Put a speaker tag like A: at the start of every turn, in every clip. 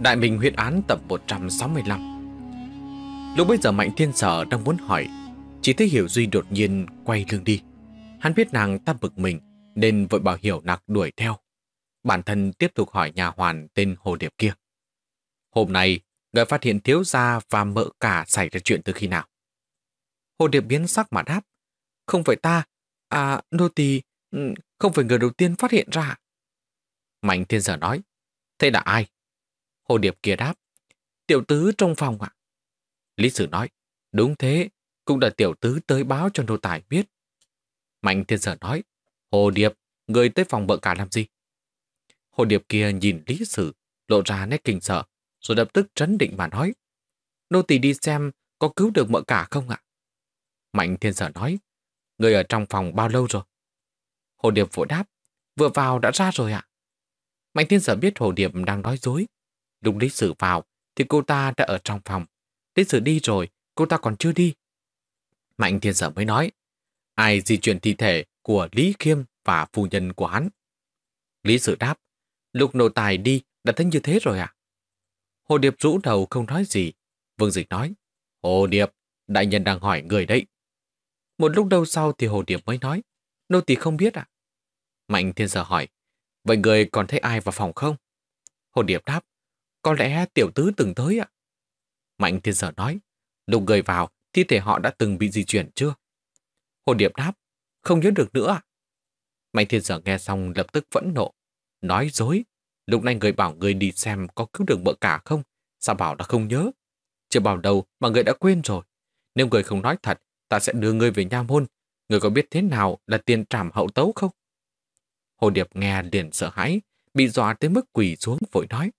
A: Đại Minh huyết án tập 165 Lúc bây giờ Mạnh Thiên Sở đang muốn hỏi Chỉ thấy Hiểu Duy đột nhiên quay lưng đi Hắn biết nàng ta bực mình Nên vội bảo Hiểu Nạc đuổi theo Bản thân tiếp tục hỏi nhà hoàn tên Hồ Điệp kia Hôm nay Người phát hiện thiếu gia và mợ cả xảy ra chuyện từ khi nào Hồ Điệp biến sắc mà đáp Không phải ta À nô tỳ ừ, Không phải người đầu tiên phát hiện ra Mạnh Thiên Sở nói Thế là ai Hồ Điệp kia đáp, tiểu tứ trong phòng ạ. Lý Sử nói, đúng thế, cũng đã tiểu tứ tới báo cho nô tài biết. Mạnh thiên sở nói, Hồ Điệp, người tới phòng bợ cả làm gì? Hồ Điệp kia nhìn Lý Sử, lộ ra nét kinh sợ, rồi lập tức trấn định mà nói, nô tỳ đi xem có cứu được mợ cả không ạ? Mạnh thiên sở nói, người ở trong phòng bao lâu rồi? Hồ Điệp vội đáp, vừa vào đã ra rồi ạ. Mạnh thiên sở biết Hồ Điệp đang nói dối, Lúc lý sử vào, thì cô ta đã ở trong phòng. Lý sử đi rồi, cô ta còn chưa đi. Mạnh thiên sở mới nói, ai di chuyển thi thể của Lý Khiêm và phu nhân của hắn. Lý sử đáp, lúc nô tài đi đã thấy như thế rồi à? Hồ Điệp rũ đầu không nói gì. Vương Dịch nói, Hồ Điệp, đại nhân đang hỏi người đấy. Một lúc đâu sau thì Hồ Điệp mới nói, nô tỳ không biết ạ. À? Mạnh thiên sở hỏi, vậy người còn thấy ai vào phòng không? Hồ Điệp đáp, có lẽ tiểu tứ từng tới ạ. Mạnh thiên sở nói, lúc người vào, thi thể họ đã từng bị di chuyển chưa? Hồ Điệp đáp, không nhớ được nữa ạ. Mạnh thiên sở nghe xong lập tức phẫn nộ, nói dối. Lúc này người bảo người đi xem có cứu được mợ cả không, sao bảo đã không nhớ. Chưa bảo đâu, mà người đã quên rồi. Nếu người không nói thật, ta sẽ đưa người về nha môn. Người có biết thế nào là tiền trảm hậu tấu không? Hồ Điệp nghe liền sợ hãi, bị dọa tới mức quỳ xuống vội nói.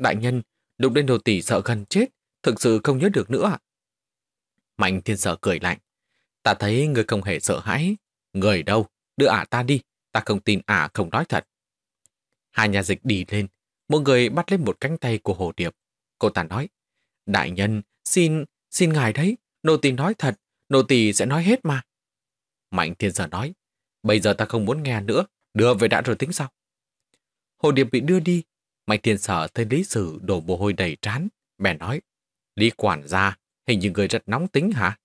A: Đại nhân, lục đen đồ tỷ sợ gần chết, thực sự không nhớ được nữa ạ. Mạnh thiên sở cười lạnh. Ta thấy người không hề sợ hãi. Người đâu? Đưa ả ta đi. Ta không tin ả không nói thật. Hai nhà dịch đi lên. Một người bắt lên một cánh tay của hồ điệp. Cô ta nói. Đại nhân, xin, xin ngài đấy. Nô tỳ nói thật. Nô tỳ sẽ nói hết mà. Mạnh thiên sở nói. Bây giờ ta không muốn nghe nữa. Đưa về đã rồi tính sao? Hồ điệp bị đưa đi Mạnh Thiên sở thấy Lý Sử đổ mồ hôi đầy trán, bèn nói, Lý quản gia, hình như người rất nóng tính hả?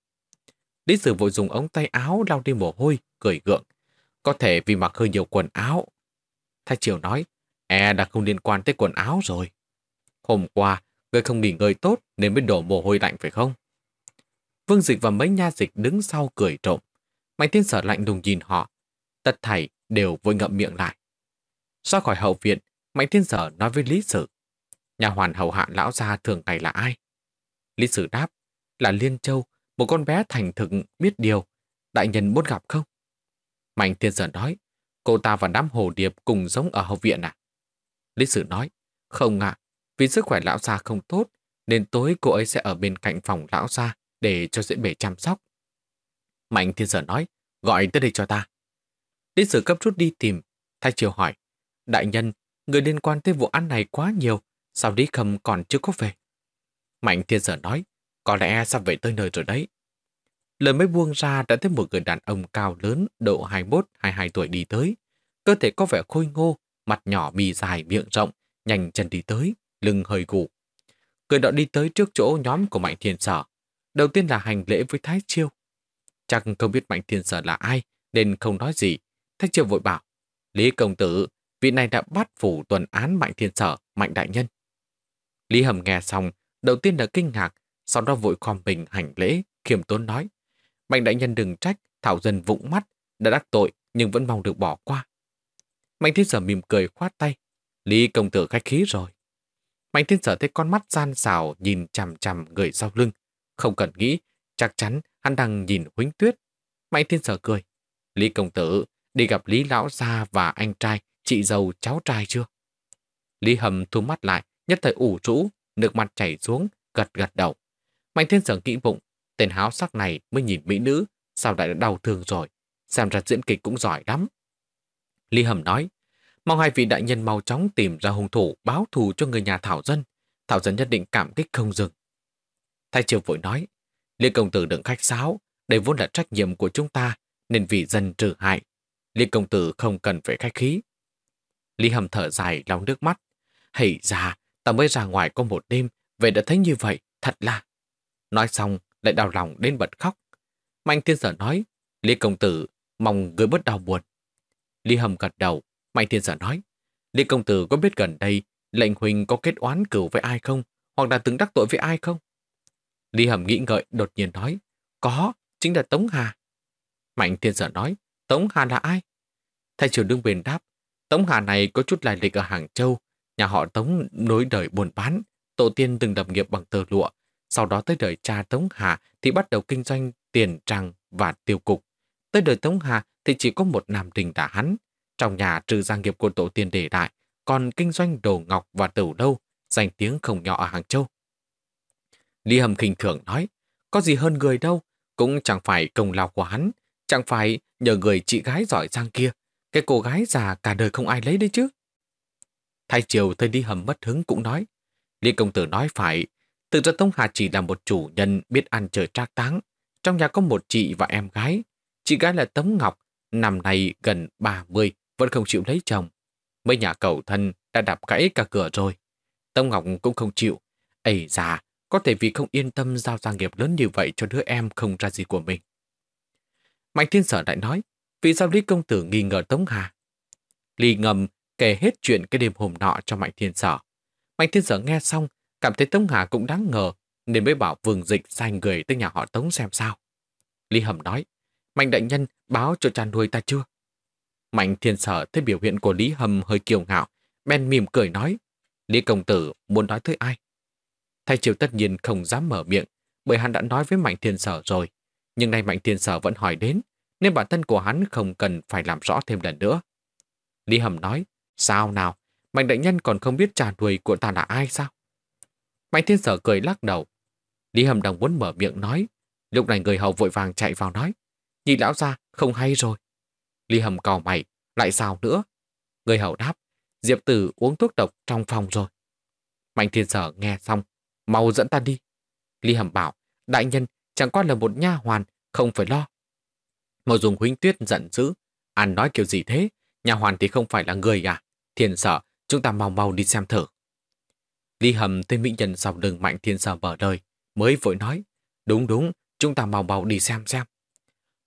A: Lý Sử vội dùng ống tay áo lau đi mồ hôi, cười gượng. Có thể vì mặc hơi nhiều quần áo. Thái Triều nói, e đã không liên quan tới quần áo rồi. Hôm qua, người không nghỉ ngơi tốt nên mới đổ mồ hôi lạnh phải không? Vương Dịch và mấy nha dịch đứng sau cười trộm. Mạnh thiên sở lạnh lùng nhìn họ. Tất thảy đều vội ngậm miệng lại. Ra khỏi hậu viện, Mạnh Thiên Sở nói với Lý Sử, nhà hoàn hầu hạ lão gia thường ngày là ai? Lý Sử đáp, là Liên Châu, một con bé thành thực biết điều, đại nhân muốn gặp không? Mạnh Thiên Sở nói, cô ta và đám hồ điệp cùng giống ở hậu viện à? Lý Sử nói, không ạ, vì sức khỏe lão gia không tốt, nên tối cô ấy sẽ ở bên cạnh phòng lão gia để cho dễ bể chăm sóc. Mạnh Thiên Sở nói, gọi tới đây cho ta. Lý Sử cấp chút đi tìm, thay chiều hỏi, đại nhân người liên quan tới vụ án này quá nhiều, sao Lý Khâm còn chưa có về. Mạnh thiên sở nói, có lẽ sắp về tới nơi rồi đấy. Lời mới buông ra đã thấy một người đàn ông cao lớn, độ 21-22 tuổi đi tới. Cơ thể có vẻ khôi ngô, mặt nhỏ mì dài miệng rộng, nhanh chân đi tới, lưng hơi gù. Người đó đi tới trước chỗ nhóm của Mạnh Thiên Sở. Đầu tiên là hành lễ với Thái Chiêu. Chắc không biết Mạnh Thiên Sở là ai, nên không nói gì. Thái Chiêu vội bảo, Lý Công Tử, vị này đã bắt phủ tuần án Mạnh Thiên Sở, Mạnh Đại Nhân. Lý Hầm nghe xong, đầu tiên là kinh ngạc, sau đó vội khom bình hành lễ, khiêm tốn nói. Mạnh Đại Nhân đừng trách, Thảo Dân vụng mắt, đã đắc tội nhưng vẫn mong được bỏ qua. Mạnh Thiên Sở mỉm cười khoát tay. Lý công tử khách khí rồi. Mạnh Thiên Sở thấy con mắt gian xào nhìn chằm chằm người sau lưng. Không cần nghĩ, chắc chắn hắn đang nhìn huính tuyết. Mạnh Thiên Sở cười. Lý công tử đi gặp Lý Lão Gia và anh trai chị giàu cháu trai chưa? Lý Hầm thu mắt lại, nhất thời ủ rũ, nước mặt chảy xuống, gật gật đầu. Mạnh thiên sưởng kỹ bụng, tên háo sắc này mới nhìn mỹ nữ, sao lại đã đau thương rồi, xem ra diễn kịch cũng giỏi lắm. Lý Hầm nói, mong hai vị đại nhân mau chóng tìm ra hung thủ báo thù cho người nhà Thảo Dân. Thảo Dân nhất định cảm kích không dừng. Thái Triều vội nói, Lý Công Tử đừng khách sáo, đây vốn là trách nhiệm của chúng ta, nên vì dân trừ hại. Lý Công Tử không cần phải khách khí, Lý Hầm thở dài lòng nước mắt. Hãy già, ta mới ra ngoài có một đêm, về đã thấy như vậy, thật là. Nói xong, lại đau lòng đến bật khóc. Mạnh thiên sở nói, Lý Công Tử mong người bớt đau buồn. Lý Hầm gật đầu, Mạnh thiên sở nói, Lý Công Tử có biết gần đây lệnh huynh có kết oán cửu với ai không, hoặc là từng đắc tội với ai không? Lý Hầm nghĩ ngợi đột nhiên nói, có, chính là Tống Hà. Mạnh thiên sở nói, Tống Hà là ai? Thầy trưởng đương bền đáp, Tống Hà này có chút lai lịch ở Hàng Châu, nhà họ Tống nối đời buôn bán, tổ tiên từng lập nghiệp bằng tờ lụa, sau đó tới đời cha Tống Hà thì bắt đầu kinh doanh tiền trăng và tiêu cục. Tới đời Tống Hà thì chỉ có một nam đình đã hắn. Trong nhà trừ gia nghiệp của tổ tiên để lại, còn kinh doanh đồ ngọc và tửu đâu, danh tiếng không nhỏ ở Hàng Châu. Lý Hầm khinh thường nói, có gì hơn người đâu, cũng chẳng phải công lao của hắn, chẳng phải nhờ người chị gái giỏi giang kia cái cô gái già cả đời không ai lấy đấy chứ. Thái Triều thấy đi Hầm mất hứng cũng nói. Lý Công Tử nói phải, tự ra Tông Hà chỉ là một chủ nhân biết ăn chơi trác táng. Trong nhà có một chị và em gái. Chị gái là Tống Ngọc, năm nay gần 30, vẫn không chịu lấy chồng. Mấy nhà cầu thân đã đạp gãy cả cửa rồi. Tông Ngọc cũng không chịu. Ây già, có thể vì không yên tâm giao gia nghiệp lớn như vậy cho đứa em không ra gì của mình. Mạnh Thiên Sở lại nói, vì sao Lý Công Tử nghi ngờ Tống Hà? Lý ngầm kể hết chuyện cái đêm hôm nọ cho Mạnh Thiên Sở. Mạnh Thiên Sở nghe xong, cảm thấy Tống Hà cũng đáng ngờ, nên mới bảo Vương Dịch sai người tới nhà họ Tống xem sao. Lý Hầm nói, Mạnh Đại Nhân báo cho cha nuôi ta chưa? Mạnh Thiên Sở thấy biểu hiện của Lý Hầm hơi kiêu ngạo, Ben mỉm cười nói, Lý Công Tử muốn nói tới ai? Thay chiều tất nhiên không dám mở miệng, bởi hắn đã nói với Mạnh Thiên Sở rồi. Nhưng nay Mạnh Thiên Sở vẫn hỏi đến, nên bản thân của hắn không cần phải làm rõ thêm lần nữa. Lý Hầm nói, sao nào, Mạnh đại nhân còn không biết trà đuổi của ta là ai sao? Mạnh thiên sở cười lắc đầu. Lý Hầm đang muốn mở miệng nói. Lúc này người hầu vội vàng chạy vào nói. Nhị lão ra, không hay rồi. Lý Hầm cào mày, lại sao nữa? Người hầu đáp, Diệp Tử uống thuốc độc trong phòng rồi. Mạnh thiên sở nghe xong, mau dẫn ta đi. Lý Hầm bảo, đại nhân chẳng qua là một nha hoàn, không phải lo. Mộ dùng huynh tuyết giận dữ. An nói kiểu gì thế? Nhà hoàn thì không phải là người à? Thiên sở, chúng ta mau mau đi xem thử. Lý hầm tên mỹ nhân dọc đường mạnh thiên sở bờ đời, mới vội nói. Đúng đúng, chúng ta mau mau đi xem xem.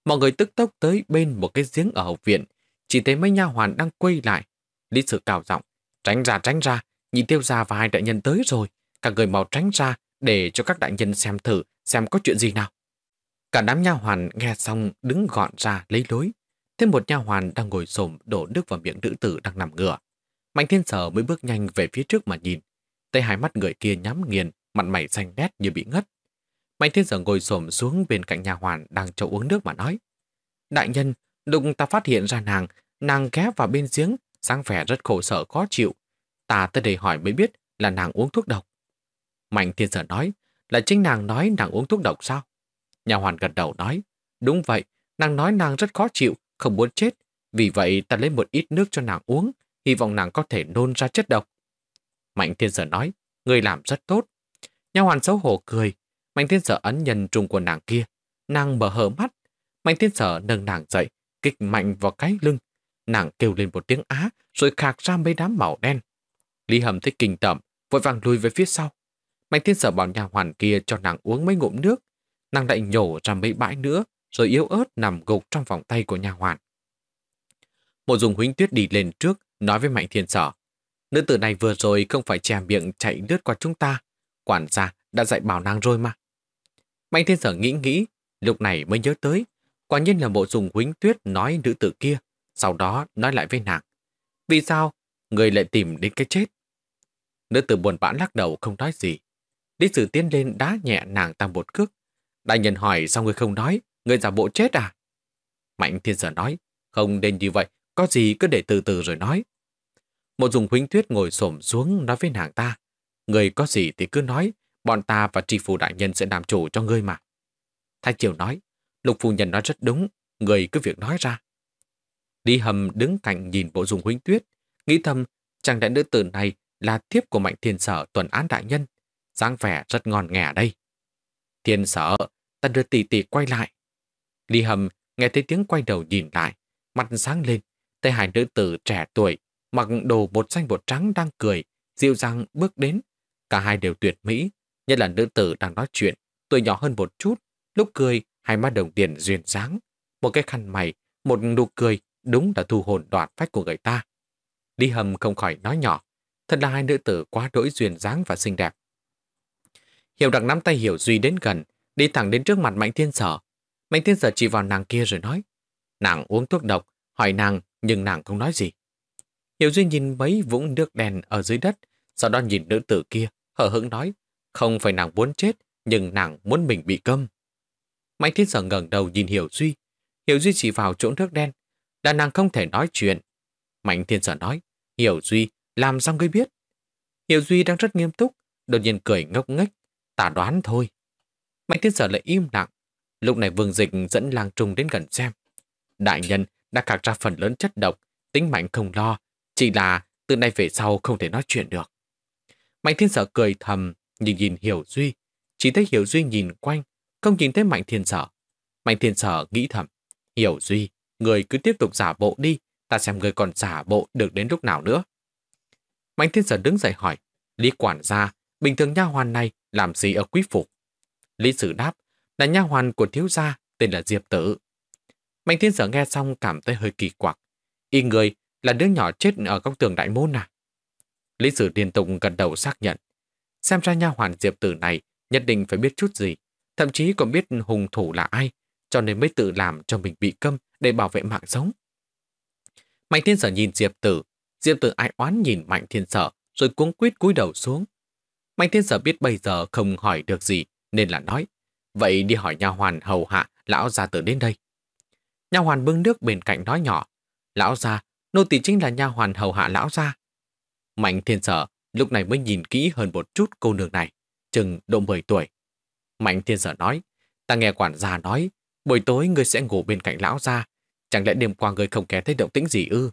A: Mọi người tức tốc tới bên một cái giếng ở hậu viện, chỉ thấy mấy nha hoàn đang quay lại. Lý sự cào giọng, tránh ra tránh ra, nhìn tiêu ra và hai đại nhân tới rồi, cả người mau tránh ra để cho các đại nhân xem thử xem có chuyện gì nào. Cả đám nha hoàn nghe xong đứng gọn ra lấy lối. Thêm một nha hoàn đang ngồi xổm đổ nước vào miệng nữ tử đang nằm ngửa. Mạnh thiên sở mới bước nhanh về phía trước mà nhìn. Tay hai mắt người kia nhắm nghiền, mặt mày xanh đét như bị ngất. Mạnh thiên sở ngồi xổm xuống bên cạnh nhà hoàn đang cho uống nước mà nói. Đại nhân, đụng ta phát hiện ra nàng, nàng ghé vào bên giếng, dáng vẻ rất khổ sở khó chịu. Ta tới đây hỏi mới biết là nàng uống thuốc độc. Mạnh thiên sở nói, là chính nàng nói nàng uống thuốc độc sao? Nhà hoàn gật đầu nói, đúng vậy, nàng nói nàng rất khó chịu, không muốn chết, vì vậy ta lấy một ít nước cho nàng uống, hy vọng nàng có thể nôn ra chất độc. Mạnh thiên sở nói, người làm rất tốt. Nhà hoàn xấu hổ cười, mạnh thiên sở ấn nhân trùng của nàng kia. Nàng mở hở mắt, mạnh thiên sở nâng nàng dậy, kịch mạnh vào cái lưng. Nàng kêu lên một tiếng á, rồi khạc ra mấy đám màu đen. Lý hầm thấy kinh tởm, vội vàng lùi về phía sau. Mạnh thiên sở bảo nhà hoàn kia cho nàng uống mấy ngụm nước, nàng lại nhổ ra mấy bãi nữa, rồi yếu ớt nằm gục trong vòng tay của nhà hoàn. Mộ dùng huynh tuyết đi lên trước, nói với mạnh thiên sở. Nữ tử này vừa rồi không phải chè miệng chạy lướt qua chúng ta, quản gia đã dạy bảo nàng rồi mà. Mạnh thiên sở nghĩ nghĩ, lúc này mới nhớ tới, quả nhiên là mộ dùng huynh tuyết nói nữ tử kia, sau đó nói lại với nàng. Vì sao người lại tìm đến cái chết? Nữ tử buồn bã lắc đầu không nói gì. Lý sử tiến lên đá nhẹ nàng ta một cước, Đại nhân hỏi sao người không nói? người giả bộ chết à? Mạnh thiên sở nói, không nên như vậy, có gì cứ để từ từ rồi nói. Một dùng huynh thuyết ngồi xổm xuống nói với nàng ta, người có gì thì cứ nói, bọn ta và tri phủ đại nhân sẽ làm chủ cho ngươi mà. Thái Triều nói, lục phu nhân nói rất đúng, người cứ việc nói ra. Lý Hầm đứng cạnh nhìn bộ dùng huynh tuyết, nghĩ thầm chàng đại nữ tử này là thiếp của mạnh thiên sở tuần án đại nhân, dáng vẻ rất ngon nghẻ đây. Thiên sở ta đưa tỉ tỉ quay lại. Lý Hầm nghe thấy tiếng quay đầu nhìn lại, mặt sáng lên, thấy hai nữ tử trẻ tuổi, mặc đồ bột xanh bột trắng đang cười, dịu dàng bước đến. Cả hai đều tuyệt mỹ, nhất là nữ tử đang nói chuyện, tuổi nhỏ hơn một chút, lúc cười hai mắt đồng tiền duyên dáng. Một cái khăn mày, một nụ cười đúng là thu hồn đoạt phách của người ta. Lý Hầm không khỏi nói nhỏ, thật là hai nữ tử quá đỗi duyên dáng và xinh đẹp. Hiểu đặc nắm tay Hiểu Duy đến gần, đi thẳng đến trước mặt Mạnh Thiên Sở. Mạnh Thiên Sở chỉ vào nàng kia rồi nói. Nàng uống thuốc độc, hỏi nàng, nhưng nàng không nói gì. Hiểu Duy nhìn mấy vũng nước đèn ở dưới đất, sau đó nhìn nữ tử kia, hở hững nói, không phải nàng muốn chết, nhưng nàng muốn mình bị câm. Mạnh Thiên Sở ngẩng đầu nhìn Hiểu Duy. Hiểu Duy chỉ vào chỗ nước đen, là nàng không thể nói chuyện. Mạnh Thiên Sở nói, Hiểu Duy, làm sao ngươi biết? Hiểu Duy đang rất nghiêm túc, đột nhiên cười ngốc nghếch, tả đoán thôi. Mạnh thiên sở lại im lặng. Lúc này vương dịch dẫn lang trung đến gần xem. Đại nhân đã khạc ra phần lớn chất độc, tính mạnh không lo, chỉ là từ nay về sau không thể nói chuyện được. Mạnh thiên sở cười thầm, nhìn nhìn Hiểu Duy. Chỉ thấy Hiểu Duy nhìn quanh, không nhìn thấy Mạnh thiên sở. Mạnh thiên sở nghĩ thầm, Hiểu Duy, người cứ tiếp tục giả bộ đi, ta xem người còn giả bộ được đến lúc nào nữa. Mạnh thiên sở đứng dậy hỏi, Lý quản gia, bình thường nha hoàn này làm gì ở quý phủ? Lý Sử đáp, là nha hoàn của thiếu gia tên là Diệp Tử. Mạnh thiên sở nghe xong cảm thấy hơi kỳ quặc. Y người là đứa nhỏ chết ở góc tường đại môn à? Lý Sử liên tục gần đầu xác nhận. Xem ra nha hoàn Diệp Tử này nhất định phải biết chút gì, thậm chí còn biết hùng thủ là ai, cho nên mới tự làm cho mình bị câm để bảo vệ mạng sống. Mạnh thiên sở nhìn Diệp Tử, Diệp Tử ai oán nhìn Mạnh thiên sở rồi cuống quýt cúi đầu xuống. Mạnh thiên sở biết bây giờ không hỏi được gì, nên là nói, vậy đi hỏi nha hoàn hầu hạ lão gia tử đến đây. nha hoàn bưng nước bên cạnh nói nhỏ, lão gia, nô tỳ chính là nha hoàn hầu hạ lão gia. Mạnh thiên sở lúc này mới nhìn kỹ hơn một chút cô nương này, chừng độ 10 tuổi. Mạnh thiên sở nói, ta nghe quản gia nói, buổi tối ngươi sẽ ngủ bên cạnh lão gia, chẳng lẽ đêm qua ngươi không nghe thấy động tĩnh gì ư?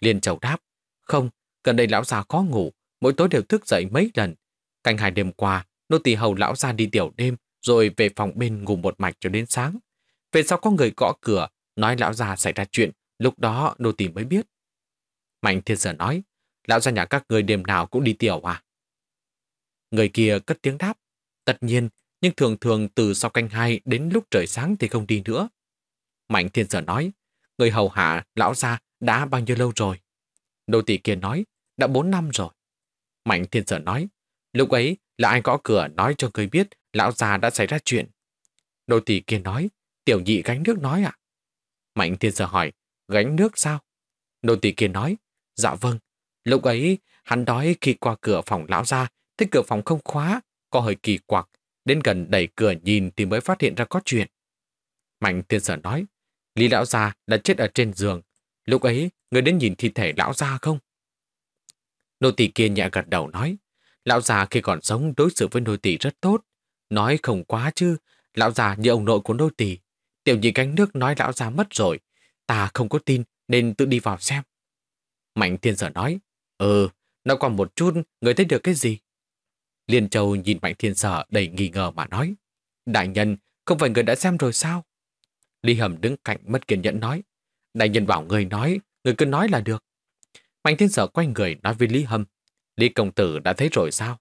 A: Liên Châu đáp, không, gần đây lão gia khó ngủ, mỗi tối đều thức dậy mấy lần. Canh hai đêm qua, nô tỳ hầu lão ra đi tiểu đêm, rồi về phòng bên ngủ một mạch cho đến sáng. Về sau có người gõ cửa, nói lão già xảy ra chuyện, lúc đó nô tỳ mới biết. Mạnh thiên sở nói, lão ra nhà các người đêm nào cũng đi tiểu à? Người kia cất tiếng đáp, tất nhiên, nhưng thường thường từ sau canh hai đến lúc trời sáng thì không đi nữa. Mạnh thiên sở nói, người hầu hạ lão ra đã bao nhiêu lâu rồi? Nô tỳ kia nói, đã bốn năm rồi. Mạnh thiên sở nói, Lúc ấy là anh gõ cửa nói cho người biết lão già đã xảy ra chuyện. Đô tỷ kia nói, tiểu nhị gánh nước nói ạ. Mạnh thiên giờ hỏi, gánh nước sao? Đô tỷ kia nói, dạ vâng. Lúc ấy hắn đói khi qua cửa phòng lão ra, thấy cửa phòng không khóa, có hơi kỳ quặc. Đến gần đẩy cửa nhìn thì mới phát hiện ra có chuyện. Mạnh tiên giờ nói, Lý lão già đã chết ở trên giường. Lúc ấy, người đến nhìn thi thể lão già không? Nô tỷ kia nhẹ gật đầu nói, Lão già khi còn sống đối xử với nội tỷ rất tốt. Nói không quá chứ, lão già như ông nội của nội tỷ Tiểu nhị cánh nước nói lão già mất rồi. Ta không có tin nên tự đi vào xem. Mạnh thiên sở nói, ừ, nó còn một chút, người thấy được cái gì? Liên Châu nhìn Mạnh Thiên Sở đầy nghi ngờ mà nói. Đại nhân, không phải người đã xem rồi sao? Lý Hầm đứng cạnh mất kiên nhẫn nói. Đại nhân bảo người nói, người cứ nói là được. Mạnh Thiên Sở quay người nói với Lý Hầm. Lý công tử đã thấy rồi sao?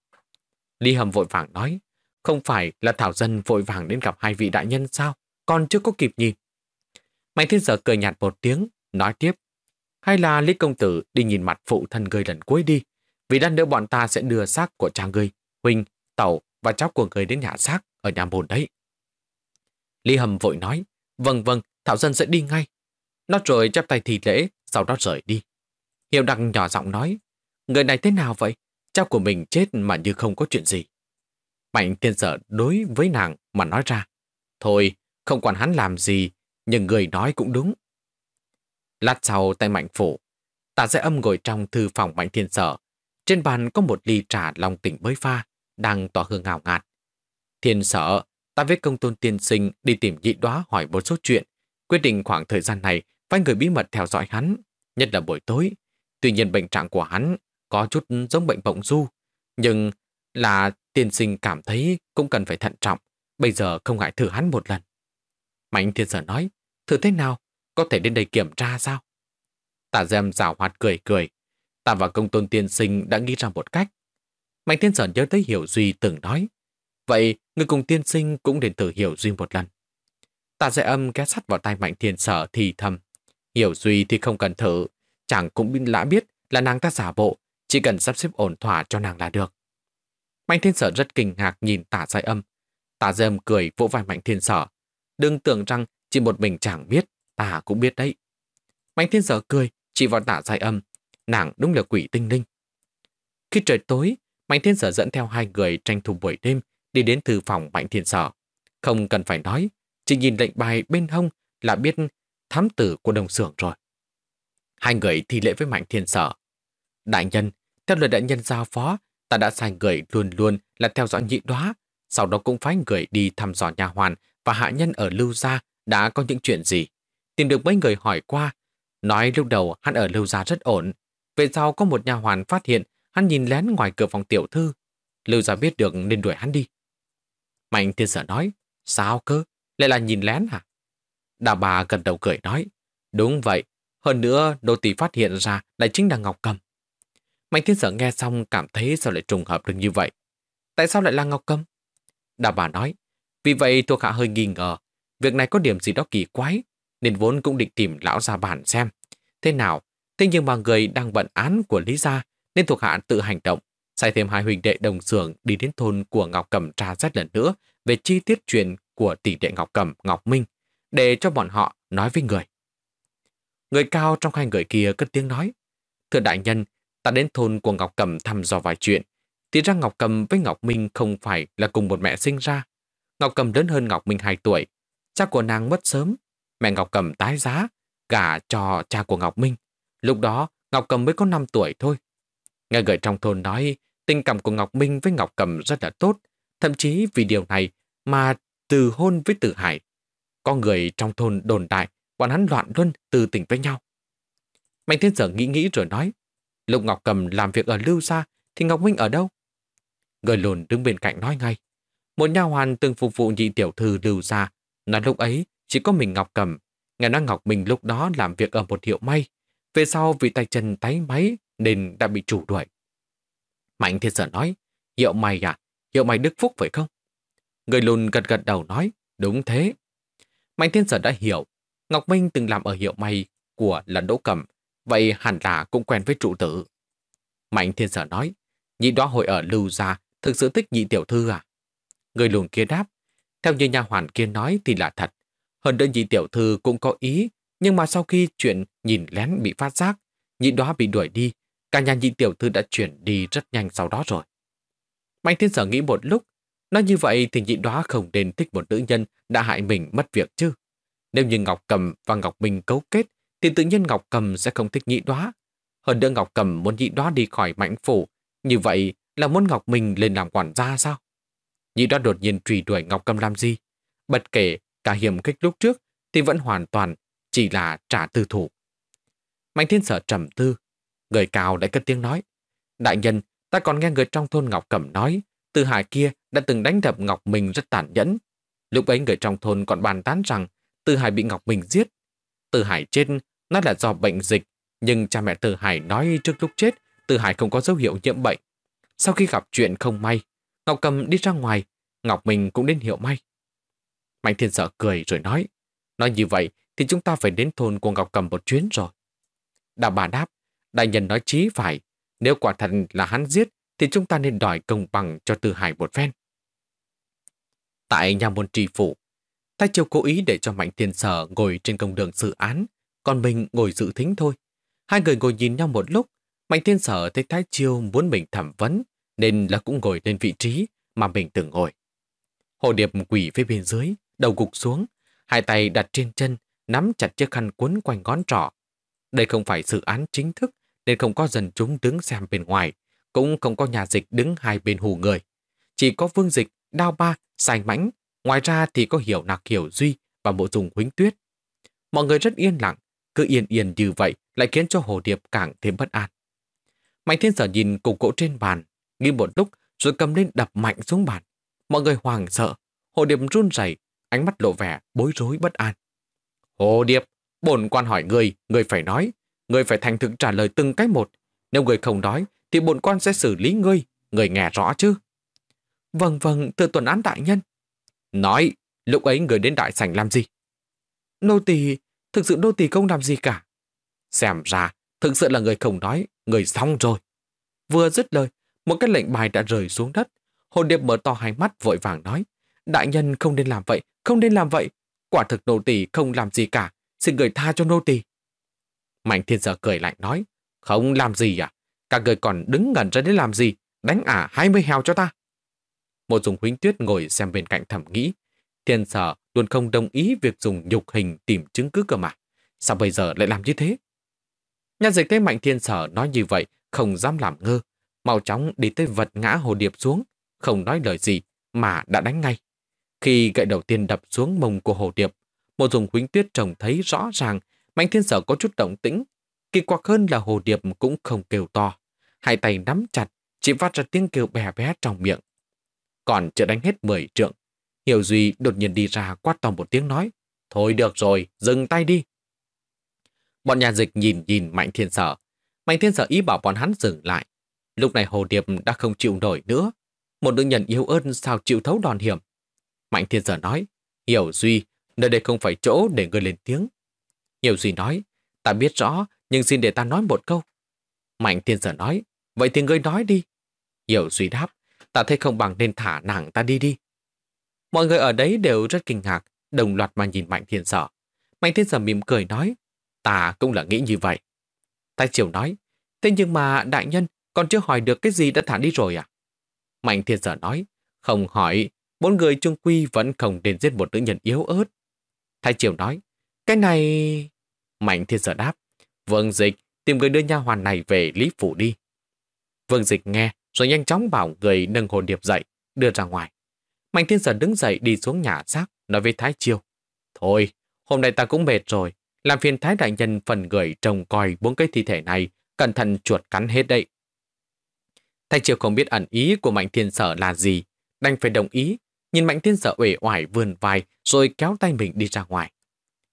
A: Lý hầm vội vàng nói, không phải là Thảo Dân vội vàng đến gặp hai vị đại nhân sao? Còn chưa có kịp nhìn. Mạnh thiên sở cười nhạt một tiếng, nói tiếp. Hay là Lý công tử đi nhìn mặt phụ thân người lần cuối đi, vì đan nữa bọn ta sẽ đưa xác của cha người, huynh, tẩu và cháu của người đến nhà xác ở nhà bồn đấy. Lý hầm vội nói, vâng vâng, Thảo Dân sẽ đi ngay. Nó rồi chắp tay thì lễ, sau đó rời đi. Hiệu đặng nhỏ giọng nói, Người này thế nào vậy? Cha của mình chết mà như không có chuyện gì. Mạnh tiên sợ đối với nàng mà nói ra. Thôi, không còn hắn làm gì, nhưng người nói cũng đúng. Lát sau tay Mạnh phủ, Tạ Giai Âm ngồi trong thư phòng Mạnh Thiên sợ, Trên bàn có một ly trà lòng tỉnh mới pha, đang tỏa hương ngào ngạt. Thiên sợ, ta với công tôn tiên sinh đi tìm nhị đoá hỏi một số chuyện. Quyết định khoảng thời gian này, phải người bí mật theo dõi hắn, nhất là buổi tối. Tuy nhiên bệnh trạng của hắn có chút giống bệnh bộng du, nhưng là tiên sinh cảm thấy cũng cần phải thận trọng, bây giờ không ngại thử hắn một lần. Mạnh thiên sở nói, thử thế nào, có thể đến đây kiểm tra sao? tạ dèm rào hoạt cười cười, ta và công tôn tiên sinh đã nghĩ ra một cách. Mạnh thiên sở nhớ tới Hiểu Duy từng nói, vậy người cùng tiên sinh cũng đến thử Hiểu Duy một lần. tạ dệ âm ghé sắt vào tay mạnh thiên sở thì thầm, Hiểu Duy thì không cần thử, chẳng cũng lã biết là nàng ta giả bộ, chỉ cần sắp xếp ổn thỏa cho nàng là được. Mạnh thiên sở rất kinh ngạc nhìn tả giai âm. Tả giai âm cười vỗ vai mạnh thiên sở. Đừng tưởng rằng chỉ một mình chẳng biết, ta cũng biết đấy. Mạnh thiên sở cười, chỉ vào tả giai âm. Nàng đúng là quỷ tinh linh. Khi trời tối, Mạnh thiên sở dẫn theo hai người tranh thủ buổi đêm đi đến thư phòng Mạnh thiên sở. Không cần phải nói, chỉ nhìn lệnh bài bên hông là biết thám tử của đồng xưởng rồi. Hai người thi lễ với Mạnh Thiên Sở, Đại nhân, theo lời đại nhân giao phó, ta đã sai người luôn luôn là theo dõi nhị đoá, sau đó cũng phái người đi thăm dò nhà hoàn và hạ nhân ở Lưu Gia đã có những chuyện gì. Tìm được mấy người hỏi qua, nói lúc đầu hắn ở Lưu Gia rất ổn. Về sau có một nhà hoàn phát hiện hắn nhìn lén ngoài cửa phòng tiểu thư. Lưu Gia biết được nên đuổi hắn đi. Mạnh thiên sở nói, sao cơ? Lại là nhìn lén hả? Đà bà gần đầu cười nói, đúng vậy. Hơn nữa, đô tỷ phát hiện ra lại chính là Ngọc Cầm. Mạnh thiên sở nghe xong cảm thấy sao lại trùng hợp được như vậy. Tại sao lại là Ngọc Câm? Đà bà nói, vì vậy thuộc hạ hơi nghi ngờ, việc này có điểm gì đó kỳ quái, nên vốn cũng định tìm lão gia bản xem. Thế nào? Thế nhưng mà người đang bận án của Lý Gia, nên thuộc hạ tự hành động, sai thêm hai huynh đệ đồng xưởng đi đến thôn của Ngọc Cầm tra xét lần nữa về chi tiết chuyện của tỷ đệ Ngọc Cầm, Ngọc Minh, để cho bọn họ nói với người. Người cao trong hai người kia cất tiếng nói, Thưa đại nhân, ta đến thôn của Ngọc Cầm thăm dò vài chuyện. Thì ra Ngọc Cầm với Ngọc Minh không phải là cùng một mẹ sinh ra. Ngọc Cầm lớn hơn Ngọc Minh 2 tuổi. Cha của nàng mất sớm. Mẹ Ngọc Cầm tái giá, gả cho cha của Ngọc Minh. Lúc đó, Ngọc Cầm mới có 5 tuổi thôi. Nghe người trong thôn nói, tình cảm của Ngọc Minh với Ngọc Cầm rất là tốt. Thậm chí vì điều này mà từ hôn với Tử Hải. Có người trong thôn đồn đại, bọn hắn loạn luôn từ tình với nhau. Mạnh Thiên Sở nghĩ nghĩ rồi nói, lục Ngọc Cầm làm việc ở Lưu Sa thì Ngọc Minh ở đâu? Người lùn đứng bên cạnh nói ngay. Một nhà hoàn từng phục vụ nhị tiểu thư Lưu Sa. Nói lúc ấy chỉ có mình Ngọc Cầm. Nghe nói Ngọc Minh lúc đó làm việc ở một hiệu may. Về sau vì tay chân tái máy nên đã bị chủ đuổi. Mạnh thiên sở nói. Hiệu may à? Hiệu may Đức Phúc phải không? Người lùn gật gật đầu nói. Đúng thế. Mạnh thiên sở đã hiểu. Ngọc Minh từng làm ở hiệu may của là Đỗ cầm vậy hẳn là cũng quen với trụ tử. Mạnh thiên sở nói, nhị đó hội ở lưu gia thực sự thích nhị tiểu thư à? Người lùn kia đáp, theo như nhà hoàn kia nói thì là thật. Hơn nữa nhị tiểu thư cũng có ý, nhưng mà sau khi chuyện nhìn lén bị phát giác, nhị đó bị đuổi đi, cả nhà nhị tiểu thư đã chuyển đi rất nhanh sau đó rồi. Mạnh thiên sở nghĩ một lúc, nói như vậy thì nhị đó không nên thích một nữ nhân đã hại mình mất việc chứ. Nếu như Ngọc Cầm và Ngọc Minh cấu kết thì tự nhiên Ngọc Cầm sẽ không thích nhị đoá. Hơn nữa Ngọc Cầm muốn nhị đoá đi khỏi mãnh phủ, như vậy là muốn Ngọc mình lên làm quản gia sao? Nhị đoá đột nhiên truy đuổi Ngọc Cầm làm gì? Bất kể cả hiểm khích lúc trước thì vẫn hoàn toàn chỉ là trả tư thủ. Mạnh thiên sở trầm tư, người cao lại cất tiếng nói. Đại nhân, ta còn nghe người trong thôn Ngọc cầm nói, từ hải kia đã từng đánh đập Ngọc Minh rất tàn nhẫn. Lúc ấy người trong thôn còn bàn tán rằng từ hải bị Ngọc Minh giết. Từ hải trên nó là do bệnh dịch, nhưng cha mẹ Từ Hải nói trước lúc chết, Từ Hải không có dấu hiệu nhiễm bệnh. Sau khi gặp chuyện không may, Ngọc Cầm đi ra ngoài, Ngọc Minh cũng đến hiệu may. Mạnh Thiên Sợ cười rồi nói, nói như vậy thì chúng ta phải đến thôn của Ngọc Cầm một chuyến rồi. Đạo bà đáp, đại nhân nói chí phải, nếu quả thật là hắn giết thì chúng ta nên đòi công bằng cho Từ Hải một phen. Tại nhà môn trì phủ, Thái Châu cố ý để cho Mạnh Thiên Sở ngồi trên công đường xử án, còn mình ngồi dự thính thôi. Hai người ngồi nhìn nhau một lúc, Mạnh Thiên Sở thấy Thái Chiêu muốn mình thẩm vấn, nên là cũng ngồi lên vị trí mà mình từng ngồi. Hồ Điệp quỷ phía bên dưới, đầu gục xuống, hai tay đặt trên chân, nắm chặt chiếc khăn cuốn quanh ngón trỏ. Đây không phải sự án chính thức, nên không có dân chúng đứng xem bên ngoài, cũng không có nhà dịch đứng hai bên hù người. Chỉ có vương dịch, đao ba, sành mãnh, ngoài ra thì có hiểu nạc hiểu duy và bộ dùng huỳnh tuyết. Mọi người rất yên lặng, cứ yên yên như vậy lại khiến cho hồ điệp càng thêm bất an. Mạnh thiên sở nhìn cục gỗ trên bàn, nghi một lúc rồi cầm lên đập mạnh xuống bàn. Mọi người hoàng sợ, hồ điệp run rẩy, ánh mắt lộ vẻ bối rối bất an. Hồ điệp, bổn quan hỏi người, người phải nói, người phải thành thực trả lời từng cái một. Nếu người không nói, thì bổn quan sẽ xử lý ngươi, người nghe rõ chứ? Vâng vâng, thưa tuần án đại nhân. Nói, lúc ấy người đến đại sảnh làm gì? Nô tỳ thực sự nô tỳ không làm gì cả. Xem ra, thực sự là người không nói, người xong rồi. Vừa dứt lời, một cái lệnh bài đã rời xuống đất. Hồn điệp mở to hai mắt vội vàng nói, đại nhân không nên làm vậy, không nên làm vậy. Quả thực nô tỳ không làm gì cả, xin người tha cho nô tỳ Mạnh thiên giờ cười lạnh nói, không làm gì à? Các người còn đứng ngẩn ra để làm gì? Đánh ả à 20 heo cho ta. Một dùng huynh tuyết ngồi xem bên cạnh thẩm nghĩ, Thiền sở luôn không đồng ý việc dùng nhục hình tìm chứng cứ cơ mà. Sao bây giờ lại làm như thế? Nhân dịch thấy mạnh thiên sở nói như vậy, không dám làm ngơ. Mau chóng đi tới vật ngã hồ điệp xuống, không nói lời gì, mà đã đánh ngay. Khi gậy đầu tiên đập xuống mông của hồ điệp, một dùng huynh tuyết trồng thấy rõ ràng mạnh thiên sở có chút động tĩnh. Kỳ quặc hơn là hồ điệp cũng không kêu to. Hai tay nắm chặt, chỉ phát ra tiếng kêu bè bé trong miệng. Còn chưa đánh hết 10 trượng, Hiểu Duy đột nhiên đi ra quát to một tiếng nói. Thôi được rồi, dừng tay đi. Bọn nhà dịch nhìn nhìn Mạnh Thiên Sở. Mạnh Thiên Sở ý bảo bọn hắn dừng lại. Lúc này Hồ Điệp đã không chịu nổi nữa. Một nữ nhân yêu ơn sao chịu thấu đòn hiểm. Mạnh Thiên Sở nói. Hiểu Duy, nơi đây không phải chỗ để ngươi lên tiếng. Hiểu Duy nói. Ta biết rõ, nhưng xin để ta nói một câu. Mạnh Thiên Sở nói. Vậy thì ngươi nói đi. Hiểu Duy đáp. Ta thấy không bằng nên thả nàng ta đi đi. Mọi người ở đấy đều rất kinh ngạc, đồng loạt mà nhìn Mạnh Thiên Sở. Mạnh Thiên Sở mỉm cười nói, ta cũng là nghĩ như vậy. Thái Triều nói, thế nhưng mà đại nhân còn chưa hỏi được cái gì đã thả đi rồi à? Mạnh Thiên Sở nói, không hỏi, bốn người trung quy vẫn không đến giết một nữ nhân yếu ớt. Thái Triều nói, cái này... Mạnh Thiên Sở đáp, Vương Dịch tìm người đưa nha hoàn này về Lý Phủ đi. Vương Dịch nghe rồi nhanh chóng bảo người nâng hồn điệp dậy, đưa ra ngoài. Mạnh Thiên Sở đứng dậy đi xuống nhà xác, nói với Thái Chiêu. Thôi, hôm nay ta cũng mệt rồi, làm phiền Thái Đại Nhân phần gửi trồng coi bốn cái thi thể này, cẩn thận chuột cắn hết đấy. Thái Chiêu không biết ẩn ý của Mạnh Thiên Sở là gì, đành phải đồng ý, nhìn Mạnh Thiên Sở uể oải vườn vai rồi kéo tay mình đi ra ngoài.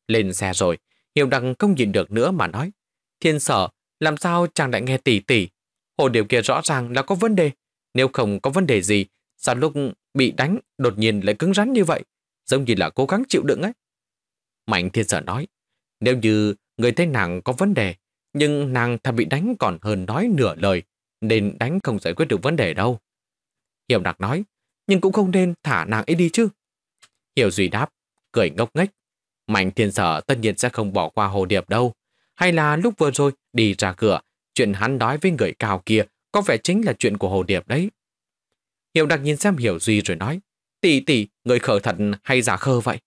A: Lên xe rồi, Hiểu Đăng không nhìn được nữa mà nói. Thiên Sở, làm sao chàng lại nghe tỉ tỉ? Hồ điều kia rõ ràng là có vấn đề. Nếu không có vấn đề gì Sao lúc bị đánh đột nhiên lại cứng rắn như vậy? Giống như là cố gắng chịu đựng ấy. Mạnh thiên sở nói, nếu như người thấy nàng có vấn đề, nhưng nàng thà bị đánh còn hơn nói nửa lời, nên đánh không giải quyết được vấn đề đâu. Hiểu đặc nói, nhưng cũng không nên thả nàng ấy đi chứ. Hiểu Duy đáp, cười ngốc nghếch. Mạnh thiên sở tất nhiên sẽ không bỏ qua hồ điệp đâu. Hay là lúc vừa rồi đi ra cửa, chuyện hắn nói với người cao kia có vẻ chính là chuyện của hồ điệp đấy. Hiệu đặc nhìn xem Hiểu Duy rồi nói, tỷ tỷ, người khờ thật hay giả khờ vậy?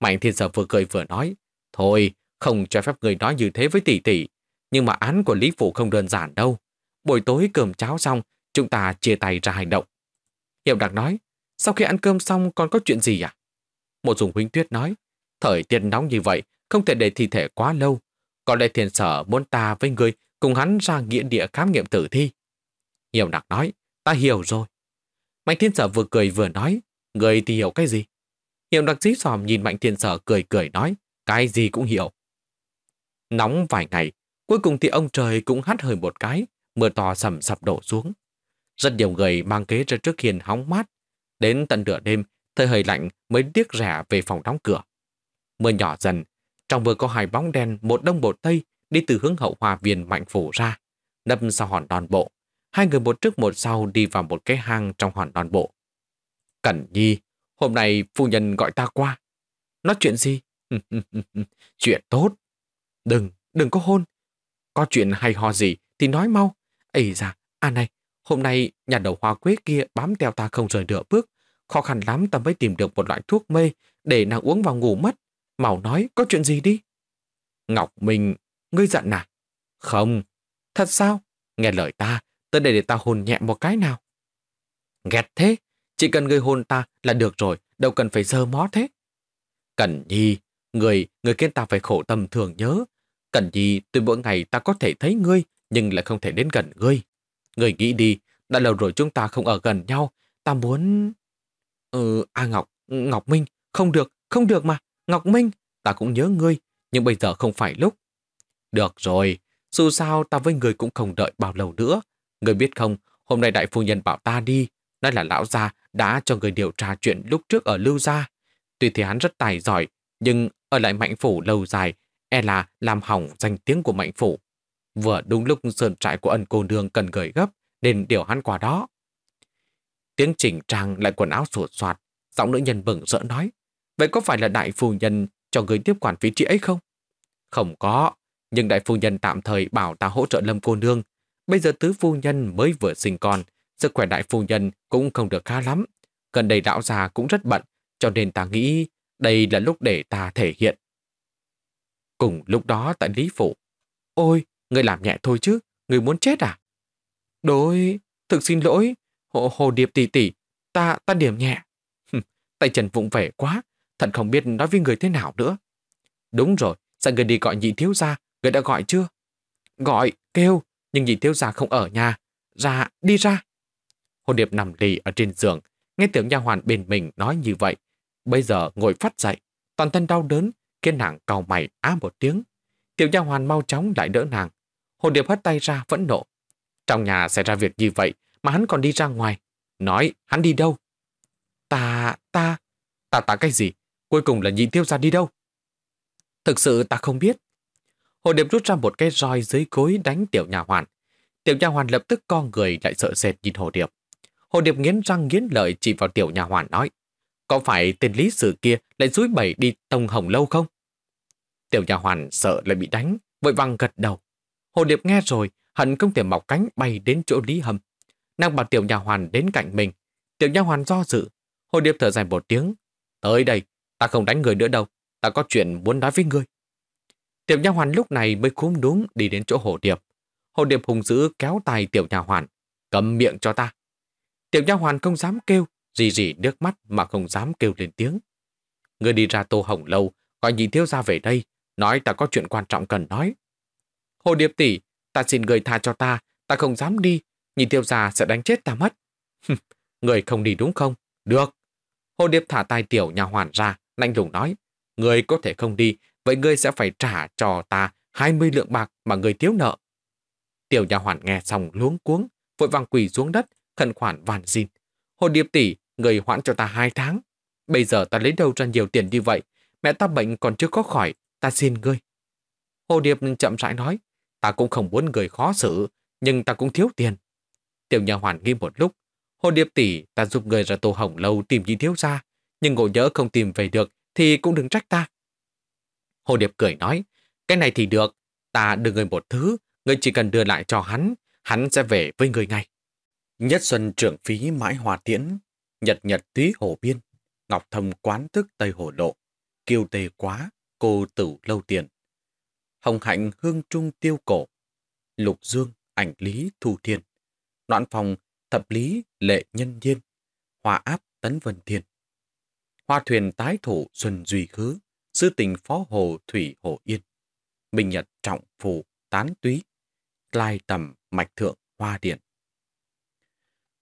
A: Mạnh thiên sở vừa cười vừa nói, thôi, không cho phép người nói như thế với tỷ tỷ, nhưng mà án của Lý phụ không đơn giản đâu. Buổi tối cơm cháo xong, chúng ta chia tay ra hành động. Hiệu đặc nói, sau khi ăn cơm xong còn có chuyện gì à? Một dùng huynh tuyết nói, thời tiết nóng như vậy, không thể để thi thể quá lâu. Còn đây thiền sở muốn ta với người cùng hắn ra nghĩa địa khám nghiệm tử thi. Hiệu đặc nói, ta hiểu rồi. Mạnh thiên sở vừa cười vừa nói, người thì hiểu cái gì? Hiểm đặc dí xòm nhìn mạnh thiên sở cười cười nói, cái gì cũng hiểu. Nóng vài ngày, cuối cùng thì ông trời cũng hắt hơi một cái, mưa to sầm sập đổ xuống. Rất nhiều người mang kế ra trước hiền hóng mát. Đến tận nửa đêm, thời hơi lạnh mới tiếc rẻ về phòng đóng cửa. Mưa nhỏ dần, trong vừa có hai bóng đen một đông một tây đi từ hướng hậu hòa viên mạnh phủ ra, đâm sau hòn đòn bộ hai người một trước một sau đi vào một cái hang trong hoàn toàn bộ. Cẩn Nhi, hôm nay phu nhân gọi ta qua. Nói chuyện gì? chuyện tốt. Đừng, đừng có hôn. Có chuyện hay ho gì thì nói mau. Ây da, à này, hôm nay nhà đầu hoa quế kia bám theo ta không rời nửa bước. Khó khăn lắm ta mới tìm được một loại thuốc mê để nàng uống vào ngủ mất. Màu nói có chuyện gì đi. Ngọc Minh, ngươi giận à? Không. Thật sao? Nghe lời ta, tới đây để ta hồn nhẹ một cái nào. Ghét thế, chỉ cần người hôn ta là được rồi, đâu cần phải dơ mó thế. Cẩn nhi, người, người khiến ta phải khổ tâm thường nhớ. Cẩn nhi, từ mỗi ngày ta có thể thấy ngươi, nhưng lại không thể đến gần ngươi. Người nghĩ đi, đã lâu rồi chúng ta không ở gần nhau, ta muốn... Ừ, A à Ngọc, Ngọc Minh, không được, không được mà, Ngọc Minh, ta cũng nhớ ngươi, nhưng bây giờ không phải lúc. Được rồi, dù sao ta với người cũng không đợi bao lâu nữa, Người biết không, hôm nay đại phu nhân bảo ta đi, nói là lão gia đã cho người điều tra chuyện lúc trước ở Lưu Gia. Tuy thì hắn rất tài giỏi, nhưng ở lại Mạnh Phủ lâu dài, e là làm hỏng danh tiếng của Mạnh Phủ. Vừa đúng lúc sơn trại của ân cô nương cần gửi gấp, nên điều hắn qua đó. Tiếng chỉnh trang lại quần áo sột soạt, giọng nữ nhân bừng rỡ nói. Vậy có phải là đại phu nhân cho người tiếp quản vị trí ấy không? Không có, nhưng đại phu nhân tạm thời bảo ta hỗ trợ lâm cô nương Bây giờ tứ phu nhân mới vừa sinh con, sức khỏe đại phu nhân cũng không được khá lắm. Gần đây đạo già cũng rất bận, cho nên ta nghĩ đây là lúc để ta thể hiện. Cùng lúc đó tại Lý Phủ, ôi, người làm nhẹ thôi chứ, người muốn chết à? Đối, thực xin lỗi, hồ, hồ điệp tỷ tỷ, ta, ta điểm nhẹ. Tay Trần vụng vẻ quá, thật không biết nói với người thế nào nữa. Đúng rồi, sao người đi gọi nhị thiếu ra, người đã gọi chưa? Gọi, kêu, nhưng nhìn thiếu gia không ở nhà. Ra, đi ra. Hồn Điệp nằm lì ở trên giường, nghe tiếng nha hoàn bên mình nói như vậy. Bây giờ ngồi phát dậy, toàn thân đau đớn, khiến nàng cau mày á một tiếng. Tiểu nha hoàn mau chóng lại đỡ nàng. Hồn Điệp hất tay ra vẫn nộ. Trong nhà xảy ra việc như vậy mà hắn còn đi ra ngoài. Nói hắn đi đâu? Ta, ta, ta ta cái gì? Cuối cùng là nhị thiếu gia đi đâu? Thực sự ta không biết. Hồ Điệp rút ra một cái roi dưới cối đánh tiểu nhà hoàn. Tiểu nhà hoàn lập tức co người lại sợ sệt nhìn Hồ Điệp. Hồ Điệp nghiến răng nghiến lợi chỉ vào tiểu nhà hoàn nói. Có phải tên lý sử kia lại rúi bẩy đi tông hồng lâu không? Tiểu nhà hoàn sợ lại bị đánh, vội vàng gật đầu. Hồ Điệp nghe rồi, hận không thể mọc cánh bay đến chỗ Lý hầm, Nàng bảo tiểu nhà hoàn đến cạnh mình. Tiểu nhà hoàn do dự. Hồ Điệp thở dài một tiếng. Tới đây, ta không đánh người nữa đâu. Ta có chuyện muốn nói với ngươi. Tiểu Nha Hoàn lúc này mới khúm đúng đi đến chỗ Hồ Điệp. Hồ Điệp hùng dữ kéo tay Tiểu Nha Hoàn, cầm miệng cho ta. Tiểu Nha Hoàn không dám kêu, gì gì nước mắt mà không dám kêu lên tiếng. Người đi ra tô hồng lâu, gọi nhị thiếu ra về đây, nói ta có chuyện quan trọng cần nói. Hồ Điệp tỷ, ta xin người tha cho ta, ta không dám đi, nhị thiếu ra sẽ đánh chết ta mất. người không đi đúng không? Được. Hồ Điệp thả tay Tiểu Nha Hoàn ra, lạnh lùng nói. Người có thể không đi, vậy ngươi sẽ phải trả cho ta 20 lượng bạc mà ngươi thiếu nợ. Tiểu nhà hoàn nghe xong luống cuống, vội vàng quỳ xuống đất, khẩn khoản van xin. Hồ Điệp tỷ, người hoãn cho ta hai tháng. Bây giờ ta lấy đâu ra nhiều tiền như vậy? Mẹ ta bệnh còn chưa có khỏi, ta xin ngươi. Hồ Điệp chậm rãi nói, ta cũng không muốn người khó xử, nhưng ta cũng thiếu tiền. Tiểu nhà hoàn nghi một lúc, Hồ Điệp tỷ, ta giúp người ra tổ hồng lâu tìm gì thiếu ra, nhưng ngộ nhỡ không tìm về được thì cũng đừng trách ta. Hồ Điệp cười nói, cái này thì được, ta đưa người một thứ, người chỉ cần đưa lại cho hắn, hắn sẽ về với người ngay. Nhất Xuân trưởng phí mãi hòa tiễn, nhật nhật tí hồ biên, ngọc thâm quán thức Tây Hồ Lộ, kiêu tề quá, cô tử lâu tiền. Hồng hạnh hương trung tiêu cổ, lục dương ảnh lý thu thiên, đoạn phòng thập lý lệ nhân nhiên, hòa áp tấn vân thiên. Hoa thuyền tái thủ xuân duy khứ, sư tình phó hồ Thủy Hồ Yên, Minh Nhật Trọng Phù Tán Túy, Lai Tầm Mạch Thượng Hoa điện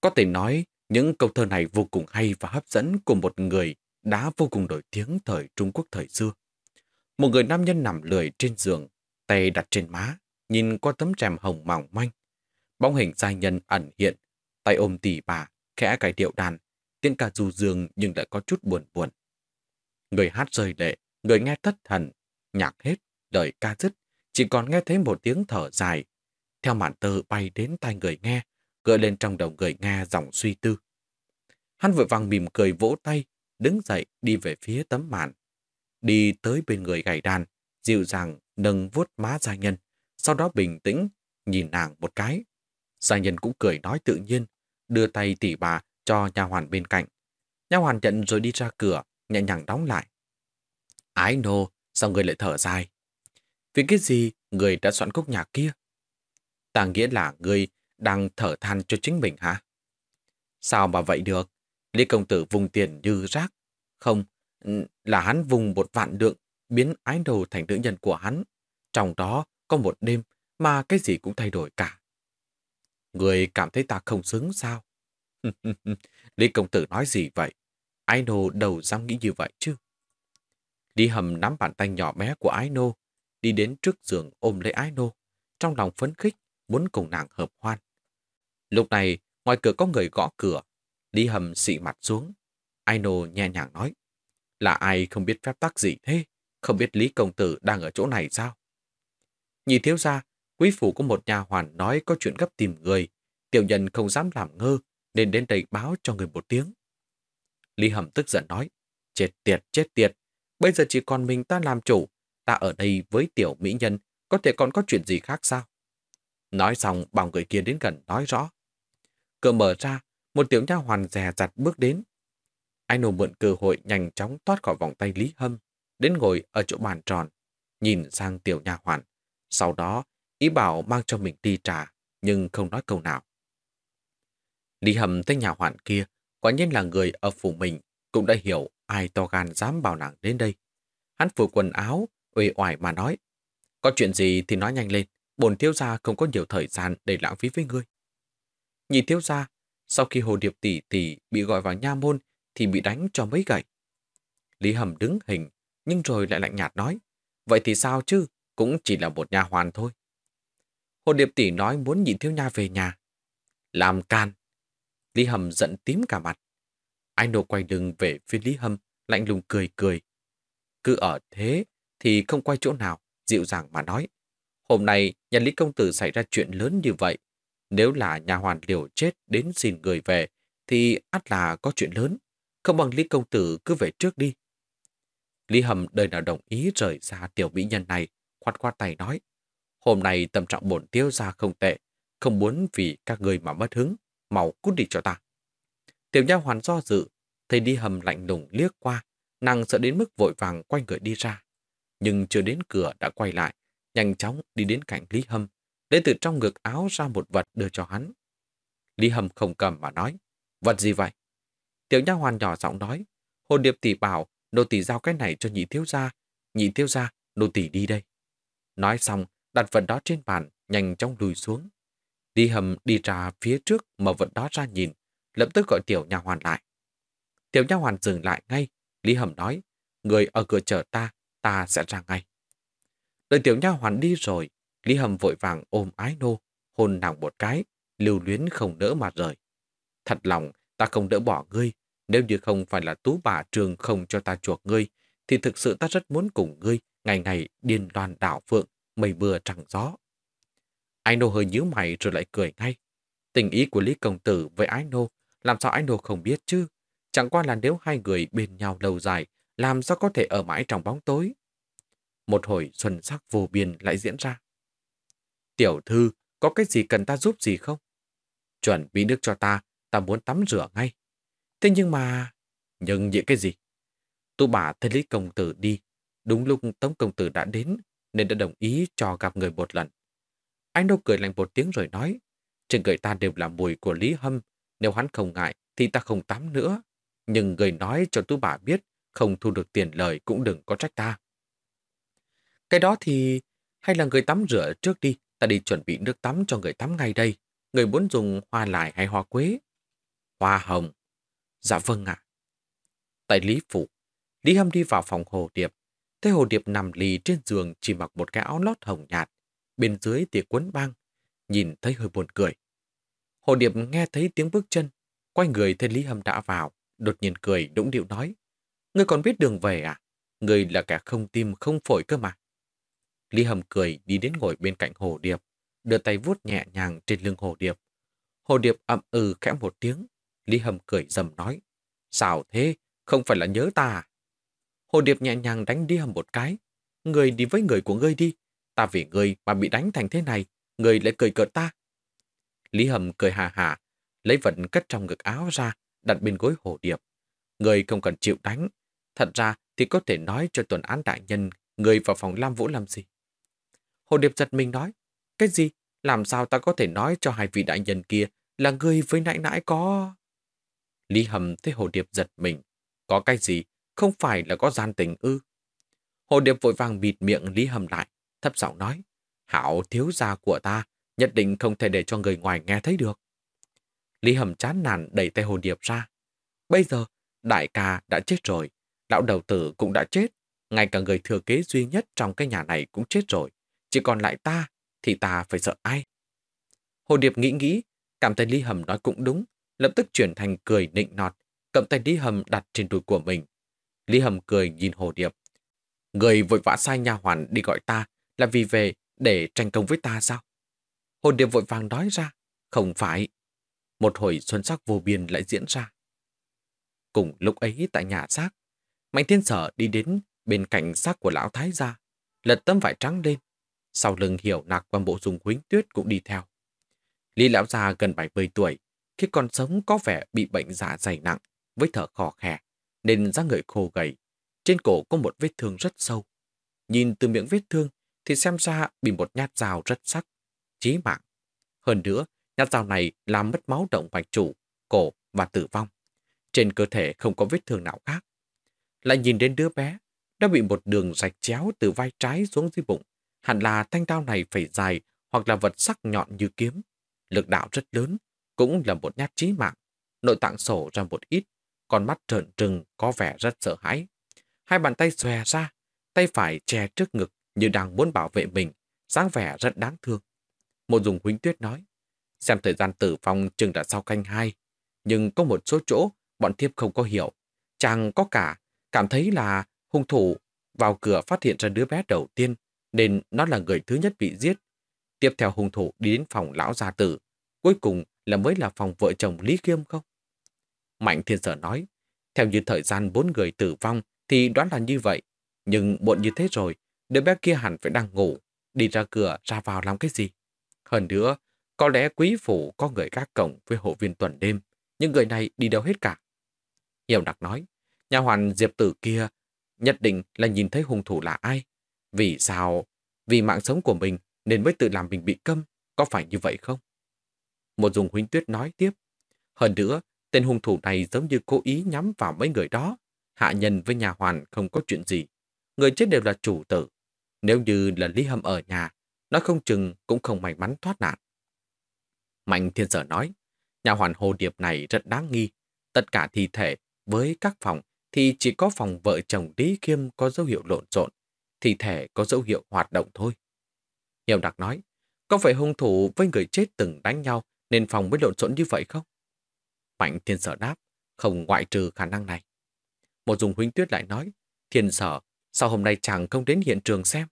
A: Có thể nói, những câu thơ này vô cùng hay và hấp dẫn của một người đã vô cùng nổi tiếng thời Trung Quốc thời xưa. Một người nam nhân nằm lười trên giường, tay đặt trên má, nhìn qua tấm rèm hồng mỏng manh. Bóng hình giai nhân ẩn hiện, tay ôm tỉ bà, khẽ cái điệu đàn, tiếng ca du dương nhưng lại có chút buồn buồn. Người hát rơi lệ, Người nghe thất thần, nhạc hết, lời ca dứt, chỉ còn nghe thấy một tiếng thở dài. Theo màn tơ bay đến tai người nghe, gợi lên trong đầu người nghe dòng suy tư. Hắn vội vàng mỉm cười vỗ tay, đứng dậy đi về phía tấm màn. Đi tới bên người gầy đàn, dịu dàng nâng vuốt má gia nhân, sau đó bình tĩnh nhìn nàng một cái. Gia nhân cũng cười nói tự nhiên, đưa tay tỉ bà cho nhà hoàn bên cạnh. Nhà hoàn nhận rồi đi ra cửa, nhẹ nhàng đóng lại. Ái nô, sao người lại thở dài? Vì cái gì người đã soạn khúc nhạc kia? Ta nghĩa là người đang thở than cho chính mình hả? Sao mà vậy được? Lý công tử vùng tiền như rác. Không, là hắn vùng một vạn lượng biến ái nô thành nữ nhân của hắn. Trong đó có một đêm mà cái gì cũng thay đổi cả. Người cảm thấy ta không xứng sao? Lý công tử nói gì vậy? Ái nô đầu dám nghĩ như vậy chứ? Lý Hầm nắm bàn tay nhỏ bé của Ái Nô, đi đến trước giường ôm lấy Ái Nô, trong lòng phấn khích, muốn cùng nàng hợp hoan. Lúc này, ngoài cửa có người gõ cửa, Lý Hầm xị mặt xuống. Ái Nô nhẹ nhàng nói, là ai không biết phép tắc gì thế, không biết Lý Công Tử đang ở chỗ này sao? Nhị thiếu ra, quý phủ của một nhà hoàn nói có chuyện gấp tìm người, tiểu nhân không dám làm ngơ, nên đến đây báo cho người một tiếng. Lý Hầm tức giận nói, chết tiệt, chết tiệt, Bây giờ chỉ còn mình ta làm chủ, ta ở đây với tiểu mỹ nhân, có thể còn có chuyện gì khác sao? Nói xong, bảo người kia đến gần nói rõ. Cửa mở ra, một tiểu nha hoàn rè rặt bước đến. Anh hồ mượn cơ hội nhanh chóng thoát khỏi vòng tay Lý Hâm, đến ngồi ở chỗ bàn tròn, nhìn sang tiểu nha hoàn. Sau đó, ý bảo mang cho mình đi trà, nhưng không nói câu nào. Lý Hâm thấy nhà hoàn kia, quả nhiên là người ở phủ mình, cũng đã hiểu ai to gan dám bảo nàng đến đây. Hắn phủ quần áo, uể oải mà nói. Có chuyện gì thì nói nhanh lên, bồn thiếu gia không có nhiều thời gian để lãng phí với ngươi. Nhìn thiếu gia, sau khi hồ điệp tỷ tỷ bị gọi vào nha môn thì bị đánh cho mấy gậy. Lý Hầm đứng hình, nhưng rồi lại lạnh nhạt nói. Vậy thì sao chứ, cũng chỉ là một nhà hoàn thôi. Hồ điệp tỷ nói muốn nhịn thiếu nha về nhà. Làm can. Lý Hầm giận tím cả mặt. Anh nô quay lưng về phía Lý Hâm, lạnh lùng cười cười. Cứ ở thế thì không quay chỗ nào, dịu dàng mà nói. Hôm nay nhà Lý Công Tử xảy ra chuyện lớn như vậy. Nếu là nhà hoàn liều chết đến xin người về, thì ắt là có chuyện lớn. Không bằng Lý Công Tử cứ về trước đi. Lý Hầm đời nào đồng ý rời xa tiểu mỹ nhân này, khoát khoát tay nói. Hôm nay tâm trạng bổn tiêu ra không tệ, không muốn vì các người mà mất hứng, mau cút đi cho ta. Tiểu nha hoàn do dự, thầy đi hầm lạnh lùng liếc qua, nàng sợ đến mức vội vàng quay người đi ra. Nhưng chưa đến cửa đã quay lại, nhanh chóng đi đến cạnh Lý Hâm, lấy từ trong ngực áo ra một vật đưa cho hắn. Lý Hâm không cầm mà nói, vật gì vậy? Tiểu nha hoàn nhỏ giọng nói, hồn điệp tỷ bảo, nô tỷ giao cái này cho nhị thiếu gia, nhị thiếu gia, nô tỷ đi đây. Nói xong, đặt vật đó trên bàn, nhanh chóng lùi xuống. Lý Hầm đi ra phía trước mở vật đó ra nhìn, lập tức gọi tiểu nha hoàn lại. Tiểu nha hoàn dừng lại ngay, Lý Hầm nói, người ở cửa chờ ta, ta sẽ ra ngay. Đợi tiểu nha hoàn đi rồi, Lý Hầm vội vàng ôm ái nô, hôn nàng một cái, lưu luyến không nỡ mà rời. Thật lòng, ta không đỡ bỏ ngươi, nếu như không phải là tú bà trường không cho ta chuộc ngươi, thì thực sự ta rất muốn cùng ngươi ngày ngày điên đoàn đảo phượng, mây mưa trăng gió. Ái nô hơi nhíu mày rồi lại cười ngay. Tình ý của Lý Công Tử với Ái nô làm sao anh đồ không biết chứ? Chẳng qua là nếu hai người bên nhau lâu dài, làm sao có thể ở mãi trong bóng tối? Một hồi xuân sắc vô biên lại diễn ra. Tiểu thư, có cái gì cần ta giúp gì không? Chuẩn bị nước cho ta, ta muốn tắm rửa ngay. Thế nhưng mà... Nhưng những cái gì? Tu bà thấy Lý Công Tử đi. Đúng lúc Tống Công Tử đã đến, nên đã đồng ý cho gặp người một lần. Anh đâu cười lạnh một tiếng rồi nói, trên người ta đều là mùi của Lý Hâm nếu hắn không ngại thì ta không tắm nữa. Nhưng người nói cho tú bà biết không thu được tiền lời cũng đừng có trách ta. Cái đó thì hay là người tắm rửa trước đi, ta đi chuẩn bị nước tắm cho người tắm ngay đây. Người muốn dùng hoa lại hay hoa quế? Hoa hồng. Dạ vâng ạ. Tại Lý Phủ, Lý Hâm đi vào phòng Hồ Điệp. Thấy Hồ Điệp nằm lì trên giường chỉ mặc một cái áo lót hồng nhạt, bên dưới tỉa quấn băng. Nhìn thấy hơi buồn cười. Hồ Điệp nghe thấy tiếng bước chân, quay người thấy Lý Hâm đã vào, đột nhiên cười đũng điệu nói. Ngươi còn biết đường về à? Ngươi là kẻ không tim không phổi cơ mà. Lý Hâm cười đi đến ngồi bên cạnh Hồ Điệp, đưa tay vuốt nhẹ nhàng trên lưng Hồ Điệp. Hồ Điệp ậm ừ khẽ một tiếng, Lý Hâm cười dầm nói. Sao thế? Không phải là nhớ ta à? Hồ Điệp nhẹ nhàng đánh Lý Hâm một cái. Ngươi đi với người của ngươi đi. Ta vì ngươi mà bị đánh thành thế này, ngươi lại cười cợt ta. Lý Hầm cười hà hà, lấy vật cất trong ngực áo ra, đặt bên gối hồ điệp. Người không cần chịu đánh. Thật ra thì có thể nói cho tuần án đại nhân, người vào phòng Lam Vũ làm gì? Hồ điệp giật mình nói, cái gì? Làm sao ta có thể nói cho hai vị đại nhân kia là người với nãy nãy có... Lý Hầm thấy Hồ Điệp giật mình. Có cái gì? Không phải là có gian tình ư? Hồ Điệp vội vàng bịt miệng Lý Hầm lại, thấp giọng nói. Hảo thiếu gia của ta nhất định không thể để cho người ngoài nghe thấy được. Lý Hầm chán nản đẩy tay Hồ Điệp ra. Bây giờ, đại ca đã chết rồi, lão đầu tử cũng đã chết, ngay cả người thừa kế duy nhất trong cái nhà này cũng chết rồi, chỉ còn lại ta, thì ta phải sợ ai? Hồ Điệp nghĩ nghĩ, cảm thấy Lý Hầm nói cũng đúng, lập tức chuyển thành cười nịnh nọt, cầm tay Lý Hầm đặt trên đùi của mình. Lý Hầm cười nhìn Hồ Điệp. Người vội vã sai nha hoàn đi gọi ta là vì về để tranh công với ta sao? Hồn điệp vội vàng nói ra, không phải. Một hồi xuân sắc vô biên lại diễn ra. Cùng lúc ấy tại nhà xác, Mạnh Thiên Sở đi đến bên cạnh xác của lão thái gia, lật tấm vải trắng lên. Sau lưng hiểu nạc quan bộ dùng huynh tuyết cũng đi theo. Lý lão già gần 70 tuổi, khi còn sống có vẻ bị bệnh dạ dày nặng, với thở khò khè, nên da người khô gầy. Trên cổ có một vết thương rất sâu. Nhìn từ miệng vết thương thì xem ra bị một nhát dao rất sắc chí mạng. Hơn nữa, nhát dao này làm mất máu động mạch chủ, cổ và tử vong. Trên cơ thể không có vết thương nào khác. Lại nhìn đến đứa bé, đã bị một đường rạch chéo từ vai trái xuống dưới bụng. Hẳn là thanh đao này phải dài hoặc là vật sắc nhọn như kiếm. Lực đạo rất lớn, cũng là một nhát chí mạng. Nội tạng sổ ra một ít, con mắt trợn trừng có vẻ rất sợ hãi. Hai bàn tay xòe ra, tay phải che trước ngực như đang muốn bảo vệ mình, dáng vẻ rất đáng thương. Mộ dùng huynh tuyết nói. Xem thời gian tử vong chừng đã sau canh hai, nhưng có một số chỗ bọn thiếp không có hiểu. Chàng có cả, cảm thấy là hung thủ vào cửa phát hiện ra đứa bé đầu tiên, nên nó là người thứ nhất bị giết. Tiếp theo hung thủ đi đến phòng lão gia tử, cuối cùng là mới là phòng vợ chồng Lý khiêm không? Mạnh thiên sở nói, theo như thời gian bốn người tử vong thì đoán là như vậy, nhưng muộn như thế rồi, đứa bé kia hẳn phải đang ngủ, đi ra cửa ra vào làm cái gì? Hơn nữa, có lẽ quý phủ có người gác cổng với hộ viên tuần đêm, nhưng người này đi đâu hết cả. Hiểu đặc nói, nhà hoàn diệp tử kia nhất định là nhìn thấy hung thủ là ai. Vì sao? Vì mạng sống của mình nên mới tự làm mình bị câm, có phải như vậy không? Một dùng huynh tuyết nói tiếp. Hơn nữa, tên hung thủ này giống như cố ý nhắm vào mấy người đó. Hạ nhân với nhà hoàn không có chuyện gì. Người chết đều là chủ tử. Nếu như là Lý Hâm ở nhà, nói không chừng cũng không may mắn thoát nạn. Mạnh thiên sở nói, nhà hoàn hồ điệp này rất đáng nghi. Tất cả thi thể với các phòng thì chỉ có phòng vợ chồng Lý Kiêm có dấu hiệu lộn xộn, thi thể có dấu hiệu hoạt động thôi. Hiểu đặc nói, có phải hung thủ với người chết từng đánh nhau nên phòng mới lộn xộn như vậy không? Mạnh thiên sở đáp, không ngoại trừ khả năng này. Một dùng huynh tuyết lại nói, thiên sở, sao hôm nay chàng không đến hiện trường xem?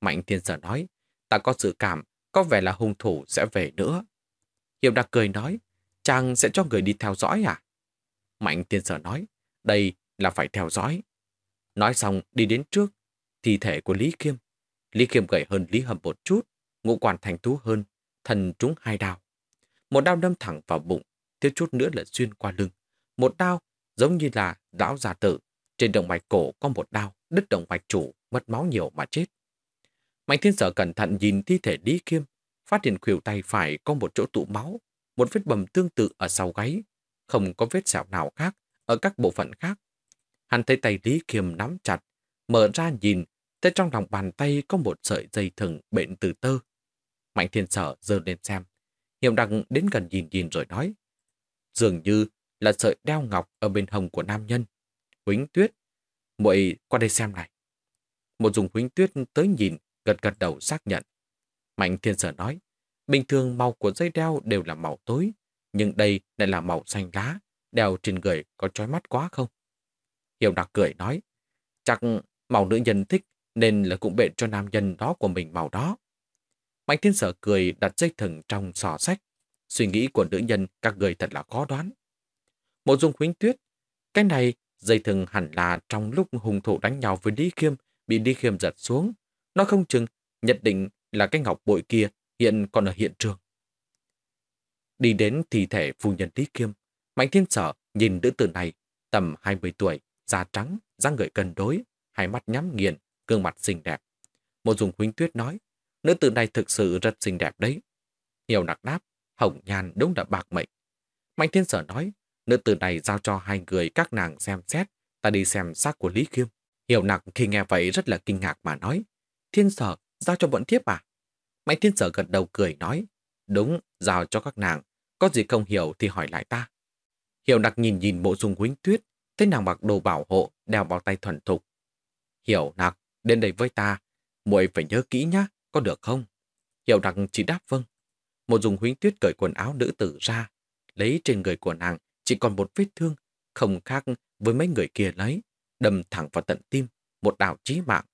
A: Mạnh thiên sở nói, ta có dự cảm, có vẻ là hung thủ sẽ về nữa. Hiệp đặc cười nói, chàng sẽ cho người đi theo dõi à? Mạnh tiên sở nói, đây là phải theo dõi. Nói xong đi đến trước, thi thể của Lý Kiêm, Lý Kiêm gầy hơn Lý Hầm một chút, ngũ quản thành thú hơn, thần trúng hai đao. Một đao đâm thẳng vào bụng, thiếu chút nữa là xuyên qua lưng. Một đao giống như là lão già tử, trên động mạch cổ có một đao, đứt động mạch chủ, mất máu nhiều mà chết. Mạnh thiên sở cẩn thận nhìn thi thể Lý Kiêm, phát hiện khuỷu tay phải có một chỗ tụ máu, một vết bầm tương tự ở sau gáy, không có vết sẹo nào khác ở các bộ phận khác. Hắn thấy tay Lý Kiêm nắm chặt, mở ra nhìn, thấy trong lòng bàn tay có một sợi dây thừng bệnh từ tơ. Mạnh thiên sở giơ lên xem. Hiểm đằng đến gần nhìn nhìn rồi nói. Dường như là sợi đeo ngọc ở bên hồng của nam nhân. Huỳnh tuyết, muội qua đây xem này. Một dùng huỳnh tuyết tới nhìn gật gật đầu xác nhận. Mạnh Thiên Sở nói, bình thường màu của dây đeo đều là màu tối, nhưng đây lại là màu xanh lá, đeo trên người có trói mắt quá không? Hiểu đặc cười nói, chắc màu nữ nhân thích nên là cũng bện cho nam nhân đó của mình màu đó. Mạnh Thiên Sở cười đặt dây thừng trong sò sách. Suy nghĩ của nữ nhân các người thật là khó đoán. Mộ dung khuyến tuyết, cái này dây thừng hẳn là trong lúc hung thủ đánh nhau với Lý Khiêm bị Lý Khiêm giật xuống nó không chừng, nhận định là cái ngọc bội kia hiện còn ở hiện trường. Đi đến thi thể phu nhân Lý Kiêm, Mạnh Thiên Sở nhìn nữ tử này, tầm 20 tuổi, da trắng, dáng người cân đối, hai mắt nhắm nghiền, gương mặt xinh đẹp. Một dùng huynh tuyết nói, nữ tử này thực sự rất xinh đẹp đấy. hiểu nặc đáp, hồng nhàn đúng là bạc mệnh. Mạnh Thiên Sở nói, nữ tử này giao cho hai người các nàng xem xét, ta đi xem xác của Lý Khiêm. Hiểu nặng khi nghe vậy rất là kinh ngạc mà nói, Thiên sở, giao cho bọn thiếp à? Mạnh thiên sở gật đầu cười nói, đúng, giao cho các nàng, có gì không hiểu thì hỏi lại ta. Hiểu đặc nhìn nhìn bộ dung huynh tuyết, thấy nàng mặc đồ bảo hộ, đeo bao tay thuần thục. Hiểu nặc, đến đây với ta, muội phải nhớ kỹ nhá, có được không? Hiểu đặc chỉ đáp vâng. Một dùng huynh tuyết cởi quần áo nữ tử ra, lấy trên người của nàng chỉ còn một vết thương, không khác với mấy người kia lấy, đâm thẳng vào tận tim, một đảo chí mạng,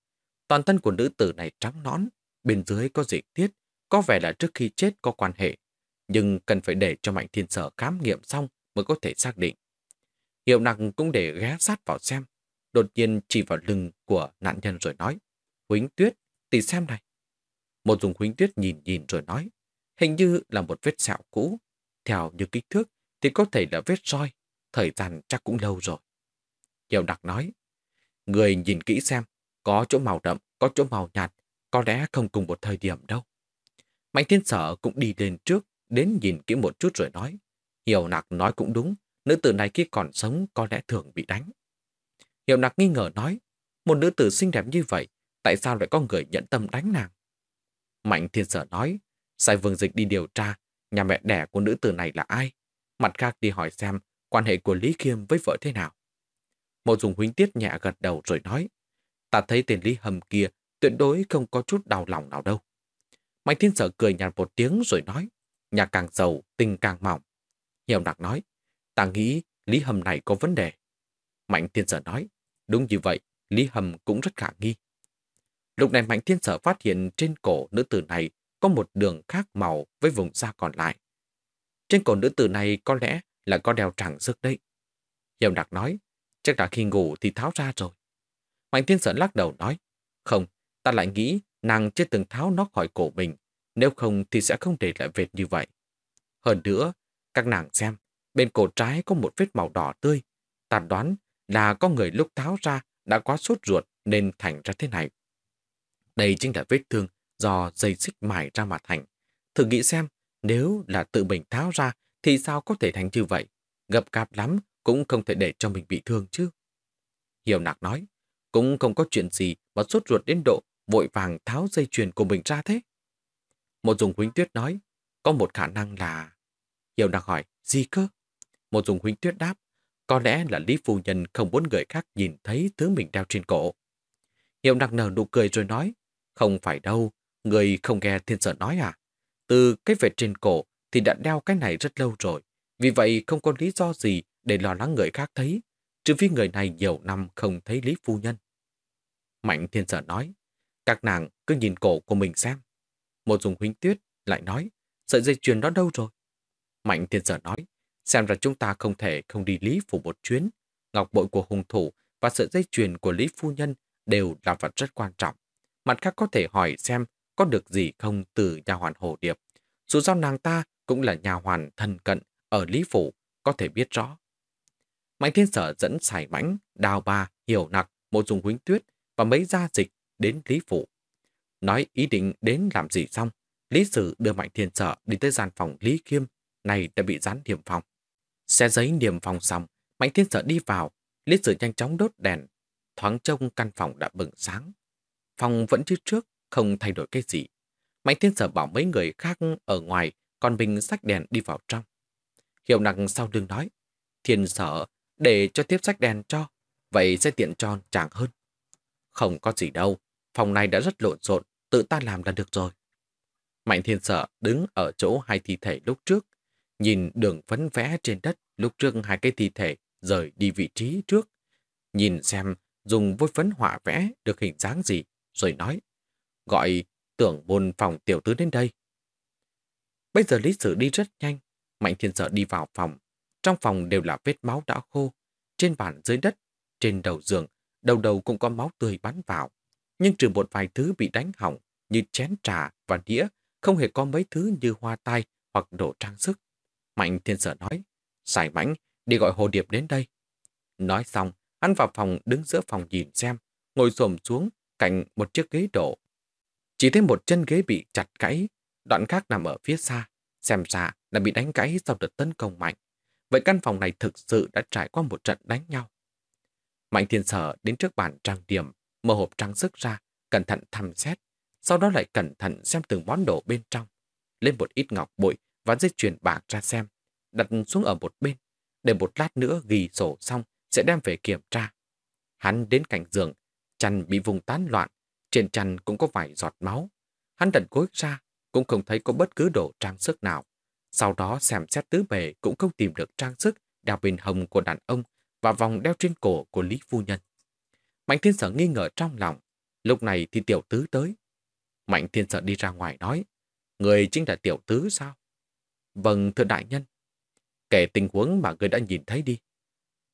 A: Toàn thân của nữ tử này trắng nõn, bên dưới có dị tiết, có vẻ là trước khi chết có quan hệ, nhưng cần phải để cho Mạnh Thiên Sở khám nghiệm xong mới có thể xác định. Hiệu nặng cũng để ghé sát vào xem, đột nhiên chỉ vào lưng của nạn nhân rồi nói, Huỳnh Tuyết, tỷ xem này. Một dùng Huỳnh Tuyết nhìn nhìn rồi nói, hình như là một vết sẹo cũ, theo như kích thước thì có thể là vết roi, thời gian chắc cũng lâu rồi. Hiệu đặc nói, người nhìn kỹ xem, có chỗ màu đậm, có chỗ màu nhạt, có lẽ không cùng một thời điểm đâu. Mạnh thiên sở cũng đi lên trước, đến nhìn kỹ một chút rồi nói. Hiểu nặc nói cũng đúng, nữ tử này khi còn sống có lẽ thường bị đánh. Hiểu nặc nghi ngờ nói, một nữ tử xinh đẹp như vậy, tại sao lại có người nhẫn tâm đánh nàng? Mạnh thiên sở nói, sai vương dịch đi điều tra, nhà mẹ đẻ của nữ tử này là ai? Mặt khác đi hỏi xem quan hệ của Lý Khiêm với vợ thế nào. Mộ dùng huynh tiết nhẹ gật đầu rồi nói, Ta thấy tiền lý hầm kia tuyệt đối không có chút đau lòng nào đâu. Mạnh thiên sở cười nhạt một tiếng rồi nói, nhà càng giàu, tình càng mỏng. Hiểu nặc nói, ta nghĩ lý hầm này có vấn đề. Mạnh thiên sở nói, đúng như vậy, lý hầm cũng rất khả nghi. Lúc này mạnh thiên sở phát hiện trên cổ nữ tử này có một đường khác màu với vùng da còn lại. Trên cổ nữ tử này có lẽ là có đeo tràng sức đấy. Hiểu đặc nói, chắc là khi ngủ thì tháo ra rồi. Mạnh Thiên Sở lắc đầu nói, không, ta lại nghĩ nàng chưa từng tháo nó khỏi cổ mình, nếu không thì sẽ không để lại vệt như vậy. Hơn nữa, các nàng xem, bên cổ trái có một vết màu đỏ tươi. Ta đoán là có người lúc tháo ra đã quá sốt ruột nên thành ra thế này. Đây chính là vết thương do dây xích mài ra mà thành. Thử nghĩ xem, nếu là tự mình tháo ra thì sao có thể thành như vậy? Gập gạp lắm cũng không thể để cho mình bị thương chứ. Hiểu nạc nói, cũng không có chuyện gì mà sốt ruột đến độ vội vàng tháo dây chuyền của mình ra thế. Một dùng huynh tuyết nói, có một khả năng là... Hiểu đang hỏi, gì cơ? Một dùng huynh tuyết đáp, có lẽ là Lý Phu Nhân không muốn người khác nhìn thấy thứ mình đeo trên cổ. Hiệu đặc nở nụ cười rồi nói, không phải đâu, người không nghe thiên sở nói à? Từ cái vệt trên cổ thì đã đeo cái này rất lâu rồi, vì vậy không có lý do gì để lo lắng người khác thấy trừ phi người này nhiều năm không thấy Lý Phu Nhân. Mạnh thiên sở nói, các nàng cứ nhìn cổ của mình xem. Một dùng huynh tuyết lại nói, sợi dây chuyền đó đâu rồi? Mạnh thiên sở nói, xem ra chúng ta không thể không đi Lý Phủ một chuyến. Ngọc bội của hùng thủ và sợi dây chuyền của Lý Phu Nhân đều là vật rất quan trọng. Mặt khác có thể hỏi xem có được gì không từ nhà hoàn hồ điệp. Dù sao nàng ta cũng là nhà hoàn thân cận ở Lý Phủ, có thể biết rõ Mạnh Thiên Sở dẫn Sải Mãnh, Đào Ba, Hiểu Nặc, một Dùng Huynh Tuyết và mấy gia dịch đến Lý Phủ. Nói ý định đến làm gì xong, Lý Sử đưa Mạnh Thiên Sở đi tới gian phòng Lý Kiêm này đã bị dán niềm phòng. Xe giấy niềm phòng xong, Mạnh Thiên Sở đi vào, Lý Sử nhanh chóng đốt đèn, thoáng trông căn phòng đã bừng sáng. Phòng vẫn như trước, không thay đổi cái gì. Mạnh Thiên Sở bảo mấy người khác ở ngoài, còn mình sách đèn đi vào trong. Hiệu nặng sau đường nói, Thiên Sở để cho tiếp sách đèn cho, vậy sẽ tiện cho chẳng hơn. Không có gì đâu, phòng này đã rất lộn xộn, tự ta làm là được rồi. Mạnh thiên sợ đứng ở chỗ hai thi thể lúc trước, nhìn đường phấn vẽ trên đất lúc trước hai cái thi thể rời đi vị trí trước, nhìn xem dùng vôi phấn họa vẽ được hình dáng gì, rồi nói, gọi tưởng môn phòng tiểu tứ đến đây. Bây giờ lý sử đi rất nhanh, Mạnh Thiên sợ đi vào phòng, trong phòng đều là vết máu đã khô, trên bàn dưới đất, trên đầu giường, đầu đầu cũng có máu tươi bắn vào. Nhưng trừ một vài thứ bị đánh hỏng như chén trà và đĩa, không hề có mấy thứ như hoa tai hoặc đồ trang sức. Mạnh thiên sở nói, xài mãnh, đi gọi hồ điệp đến đây. Nói xong, hắn vào phòng đứng giữa phòng nhìn xem, ngồi xổm xuống cạnh một chiếc ghế đổ. Chỉ thấy một chân ghế bị chặt gãy, đoạn khác nằm ở phía xa, xem ra là bị đánh gãy sau đợt tấn công mạnh. Vậy căn phòng này thực sự đã trải qua một trận đánh nhau. Mạnh thiên sở đến trước bàn trang điểm, mở hộp trang sức ra, cẩn thận thăm xét, sau đó lại cẩn thận xem từng món đồ bên trong, lên một ít ngọc bụi và dây chuyền bạc ra xem, đặt xuống ở một bên, để một lát nữa ghi sổ xong sẽ đem về kiểm tra. Hắn đến cạnh giường, chăn bị vùng tán loạn, trên chăn cũng có vài giọt máu. Hắn đặt gối ra, cũng không thấy có bất cứ đồ trang sức nào. Sau đó xem xét tứ bề cũng không tìm được trang sức đeo bên hồng của đàn ông và vòng đeo trên cổ của Lý Phu Nhân. Mạnh thiên sở nghi ngờ trong lòng. Lúc này thì tiểu tứ tới. Mạnh thiên sở đi ra ngoài nói. Người chính là tiểu tứ sao? Vâng, thưa đại nhân. Kể tình huống mà người đã nhìn thấy đi.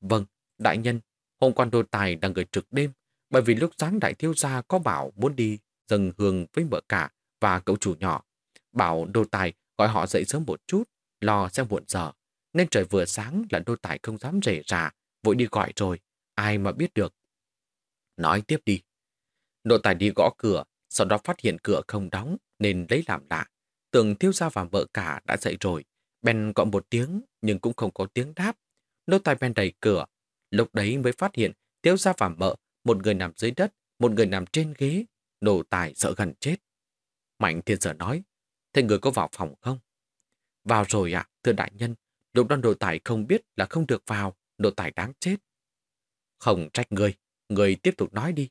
A: Vâng, đại nhân. Hôm quan đô tài đang người trực đêm. Bởi vì lúc sáng đại thiếu gia có bảo muốn đi dâng hương với mợ cả và cậu chủ nhỏ. Bảo đô tài gọi họ dậy sớm một chút, lo xem muộn giờ. Nên trời vừa sáng là đô tải không dám rể rả, vội đi gọi rồi, ai mà biết được. Nói tiếp đi. Đô tải đi gõ cửa, sau đó phát hiện cửa không đóng nên lấy làm lạ. Tưởng thiếu gia và vợ cả đã dậy rồi, bèn gọi một tiếng nhưng cũng không có tiếng đáp. Đô tài bèn đẩy cửa, lúc đấy mới phát hiện thiếu gia và vợ, một người nằm dưới đất, một người nằm trên ghế, Đô tài sợ gần chết. Mạnh thiên sở nói, Thế người có vào phòng không? Vào rồi ạ, thưa đại nhân. lục đoan nội tài không biết là không được vào, nội tài đáng chết. Không trách người, người tiếp tục nói đi.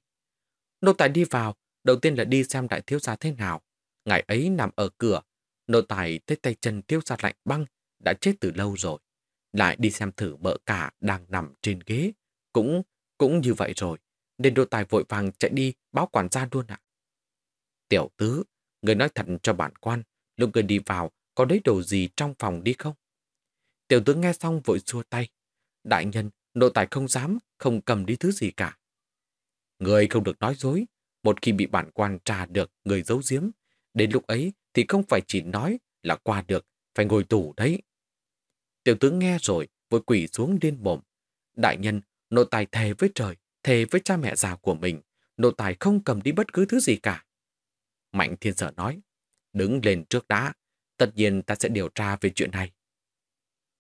A: Nội tài đi vào, đầu tiên là đi xem đại thiếu gia thế nào. Ngày ấy nằm ở cửa, nội tài thấy tay chân thiếu gia lạnh băng, đã chết từ lâu rồi. Lại đi xem thử mợ cả đang nằm trên ghế, cũng cũng như vậy rồi, nên nội tài vội vàng chạy đi báo quản gia luôn ạ. Tiểu tứ, người nói thật cho bản quan, Lúc người đi vào, có lấy đồ gì trong phòng đi không? Tiểu tướng nghe xong vội xua tay. Đại nhân, nội tài không dám, không cầm đi thứ gì cả. Người không được nói dối. Một khi bị bản quan trà được người giấu giếm, đến lúc ấy thì không phải chỉ nói là qua được, phải ngồi tù đấy. Tiểu tướng nghe rồi, vội quỷ xuống điên bồm Đại nhân, nội tài thề với trời, thề với cha mẹ già của mình, nội tài không cầm đi bất cứ thứ gì cả. Mạnh thiên sở nói, đứng lên trước đã. Tất nhiên ta sẽ điều tra về chuyện này.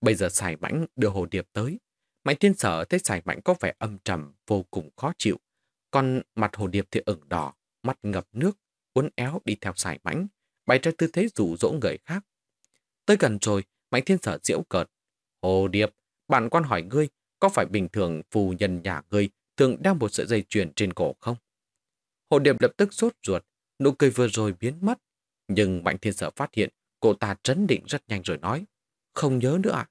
A: Bây giờ Sài Mãnh đưa Hồ Điệp tới. Mạnh thiên sở thấy Sài Mãnh có vẻ âm trầm, vô cùng khó chịu. Còn mặt Hồ Điệp thì ửng đỏ, mắt ngập nước, uốn éo đi theo Sài Mãnh, bày ra tư thế rủ rỗ người khác. Tới gần rồi, Mạnh thiên sở diễu cợt. Hồ Điệp, bạn quan hỏi ngươi, có phải bình thường phù nhân nhà ngươi thường đeo một sợi dây chuyền trên cổ không? Hồ Điệp lập tức sốt ruột, nụ cười vừa rồi biến mất, nhưng Mạnh Thiên Sở phát hiện cô ta trấn định rất nhanh rồi nói. Không nhớ nữa ạ. À?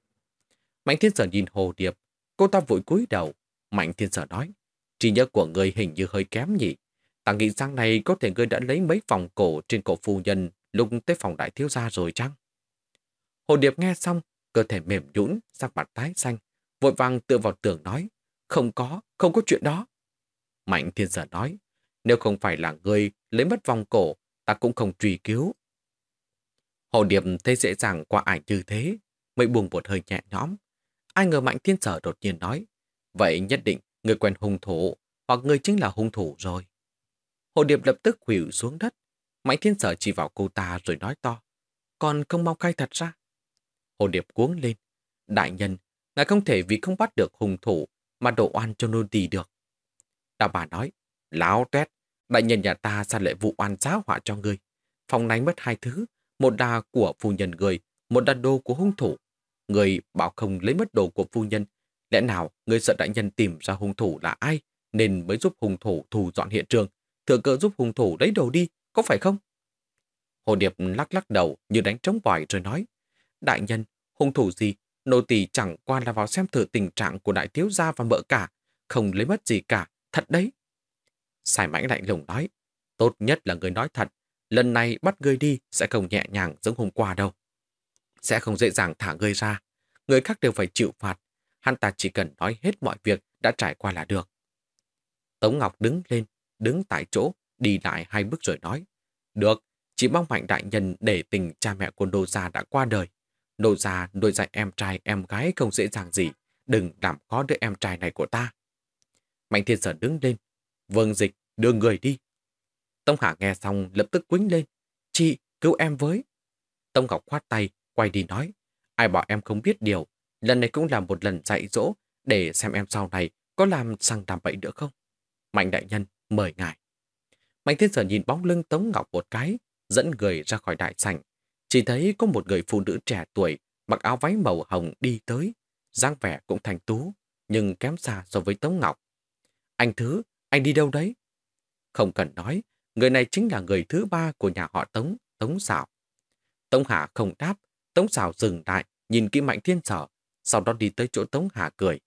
A: Mạnh Thiên Sở nhìn Hồ Điệp. Cô ta vội cúi đầu. Mạnh Thiên Sở nói. Trí nhớ của người hình như hơi kém nhỉ. Ta nghĩ sáng nay có thể ngươi đã lấy mấy vòng cổ trên cổ phu nhân lúc tới phòng đại thiếu gia rồi chăng? Hồ Điệp nghe xong, cơ thể mềm nhũn, sắc mặt tái xanh, vội vàng tựa vào tường nói, không có, không có chuyện đó. Mạnh thiên sở nói, nếu không phải là ngươi lấy mất vòng cổ, ta cũng không truy cứu. Hồ Điệp thấy dễ dàng qua ảnh như thế, mới buồn một hơi nhẹ nhõm. Ai ngờ Mạnh Thiên Sở đột nhiên nói, vậy nhất định người quen hung thủ hoặc người chính là hung thủ rồi. Hồ Điệp lập tức hủy xuống đất, Mạnh Thiên Sở chỉ vào cô ta rồi nói to, còn không mau khai thật ra. Hồ Điệp cuống lên, đại nhân, ngài không thể vì không bắt được hung thủ mà đổ oan cho nô tỳ được. Đà bà nói, láo tét, Đại nhân nhà ta sao lệ vụ oan giáo họa cho người? Phòng này mất hai thứ, một đà của phu nhân người, một đà đô của hung thủ. Người bảo không lấy mất đồ của phu nhân. Lẽ nào người sợ đại nhân tìm ra hung thủ là ai, nên mới giúp hung thủ thù dọn hiện trường, thừa cơ giúp hung thủ lấy đồ đi, có phải không? Hồ Điệp lắc lắc đầu như đánh trống vòi rồi nói. Đại nhân, hung thủ gì? Nô tỳ chẳng qua là vào xem thử tình trạng của đại thiếu gia và mợ cả. Không lấy mất gì cả, thật đấy. Sài mãnh lạnh lùng nói. Tốt nhất là người nói thật. Lần này bắt người đi sẽ không nhẹ nhàng giống hôm qua đâu. Sẽ không dễ dàng thả người ra. Người khác đều phải chịu phạt. Hắn ta chỉ cần nói hết mọi việc đã trải qua là được. Tống Ngọc đứng lên, đứng tại chỗ, đi lại hai bước rồi nói. Được, chỉ mong mạnh đại nhân để tình cha mẹ của Nô Gia đã qua đời. Nô Gia nuôi dạy em trai em gái không dễ dàng gì. Đừng làm khó đứa em trai này của ta. Mạnh thiên sở đứng lên, Vương Dịch đưa người đi. Tông hạ nghe xong lập tức quýnh lên. Chị, cứu em với. Tông Ngọc khoát tay, quay đi nói. Ai bảo em không biết điều. Lần này cũng là một lần dạy dỗ để xem em sau này có làm sang làm bậy nữa không. Mạnh đại nhân, mời ngài. Mạnh thiên sở nhìn bóng lưng Tống Ngọc một cái, dẫn người ra khỏi đại sảnh. Chỉ thấy có một người phụ nữ trẻ tuổi mặc áo váy màu hồng đi tới. dáng vẻ cũng thành tú, nhưng kém xa so với Tống Ngọc. Anh Thứ anh đi đâu đấy? Không cần nói, người này chính là người thứ ba của nhà họ Tống, Tống Sảo. Tống Hà không đáp, Tống Sảo dừng lại, nhìn kỹ mạnh thiên sở, sau đó đi tới chỗ Tống Hà cười.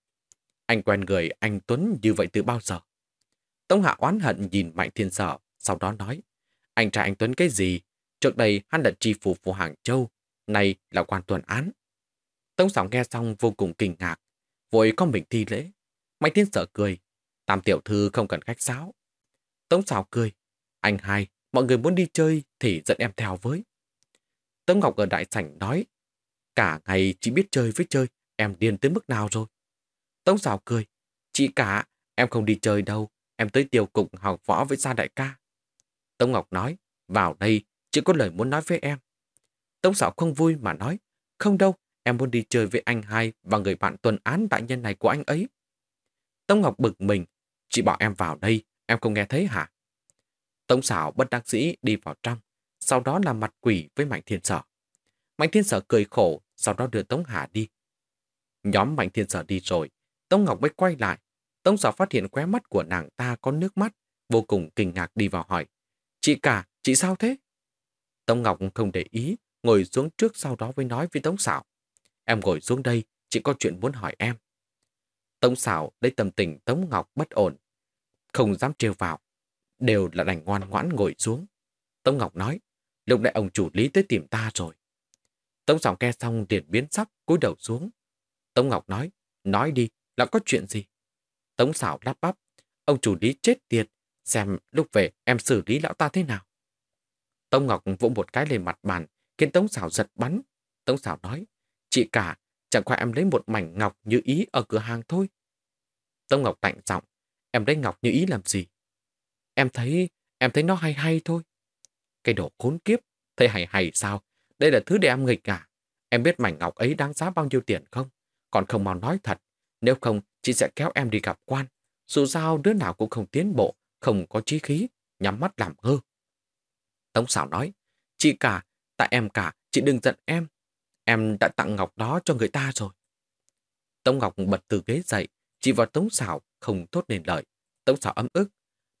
A: Anh quen người anh Tuấn như vậy từ bao giờ? Tống Hà oán hận nhìn mạnh thiên sở, sau đó nói. Anh trai anh Tuấn cái gì? Trước đây hắn là tri phủ phủ Hàng Châu, nay là quan tuần án. Tống Sảo nghe xong vô cùng kinh ngạc, vội con mình thi lễ. Mạnh thiên sở cười, Tam tiểu thư không cần khách sáo. Tống xào cười. Anh hai, mọi người muốn đi chơi thì dẫn em theo với. Tống Ngọc ở đại sảnh nói. Cả ngày chỉ biết chơi với chơi, em điên tới mức nào rồi? Tống xào cười. Chị cả, em không đi chơi đâu, em tới tiêu cục học võ với gia đại ca. Tống Ngọc nói, vào đây, chị có lời muốn nói với em. Tống xảo không vui mà nói, không đâu, em muốn đi chơi với anh hai và người bạn tuần án đại nhân này của anh ấy. Tống Ngọc bực mình, Chị bảo em vào đây, em không nghe thấy hả? Tống xảo bất đắc dĩ đi vào trong, sau đó là mặt quỷ với Mạnh Thiên Sở. Mạnh Thiên Sở cười khổ, sau đó đưa Tống Hà đi. Nhóm Mạnh Thiên Sở đi rồi, Tống Ngọc mới quay lại. Tống xảo phát hiện khóe mắt của nàng ta có nước mắt, vô cùng kinh ngạc đi vào hỏi. Chị cả, chị sao thế? Tống Ngọc không để ý, ngồi xuống trước sau đó mới nói với Tống xảo. Em ngồi xuống đây, chị có chuyện muốn hỏi em. Tống xảo đây tâm tình Tống Ngọc bất ổn, không dám trêu vào, đều là đành ngoan ngoãn ngồi xuống. Tống Ngọc nói, lúc nãy ông chủ lý tới tìm ta rồi. Tống xảo nghe xong liền biến sắc, cúi đầu xuống. Tống Ngọc nói, nói đi, là có chuyện gì? Tống xảo lắp bắp, ông chủ lý chết tiệt, xem lúc về em xử lý lão ta thế nào. Tống Ngọc vỗ một cái lên mặt bàn, khiến Tống xảo giật bắn. Tống xảo nói, chị cả, Chẳng qua em lấy một mảnh ngọc như ý ở cửa hàng thôi. Tông Ngọc lạnh giọng, em lấy ngọc như ý làm gì? Em thấy, em thấy nó hay hay thôi. Cái đồ khốn kiếp, thấy hay hay sao? Đây là thứ để em nghịch cả. À? Em biết mảnh ngọc ấy đáng giá bao nhiêu tiền không? Còn không mau nói thật, nếu không chị sẽ kéo em đi gặp quan. Dù sao đứa nào cũng không tiến bộ, không có trí khí, nhắm mắt làm ngơ. Tống xảo nói, chị cả, tại em cả, chị đừng giận em, em đã tặng ngọc đó cho người ta rồi. Tống Ngọc bật từ ghế dậy, chỉ vào Tống Sảo không thốt nền lợi, Tống Sảo ấm ức.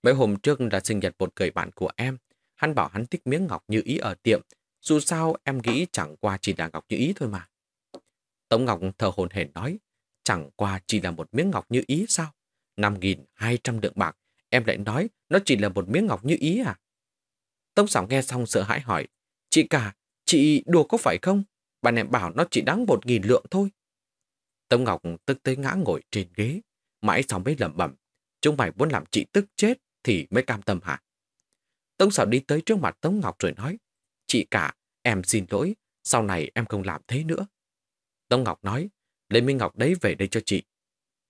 A: Mấy hôm trước là sinh nhật một người bạn của em. Hắn bảo hắn thích miếng ngọc như ý ở tiệm. Dù sao em nghĩ chẳng qua chỉ là ngọc như ý thôi mà. Tống Ngọc thờ hồn hển nói. Chẳng qua chỉ là một miếng ngọc như ý sao? 5.200 lượng bạc. Em lại nói nó chỉ là một miếng ngọc như ý à? Tống Sảo nghe xong sợ hãi hỏi. Chị cả, chị đùa có phải không? Bạn em bảo nó chỉ đáng một nghìn lượng thôi. tống Ngọc tức tới ngã ngồi trên ghế. Mãi sau mới lẩm bẩm. Chúng mày muốn làm chị tức chết thì mới cam tâm hả? tống Sảo đi tới trước mặt Tống Ngọc rồi nói. Chị cả, em xin lỗi. Sau này em không làm thế nữa. tống Ngọc nói. Lấy Minh Ngọc đấy về đây cho chị.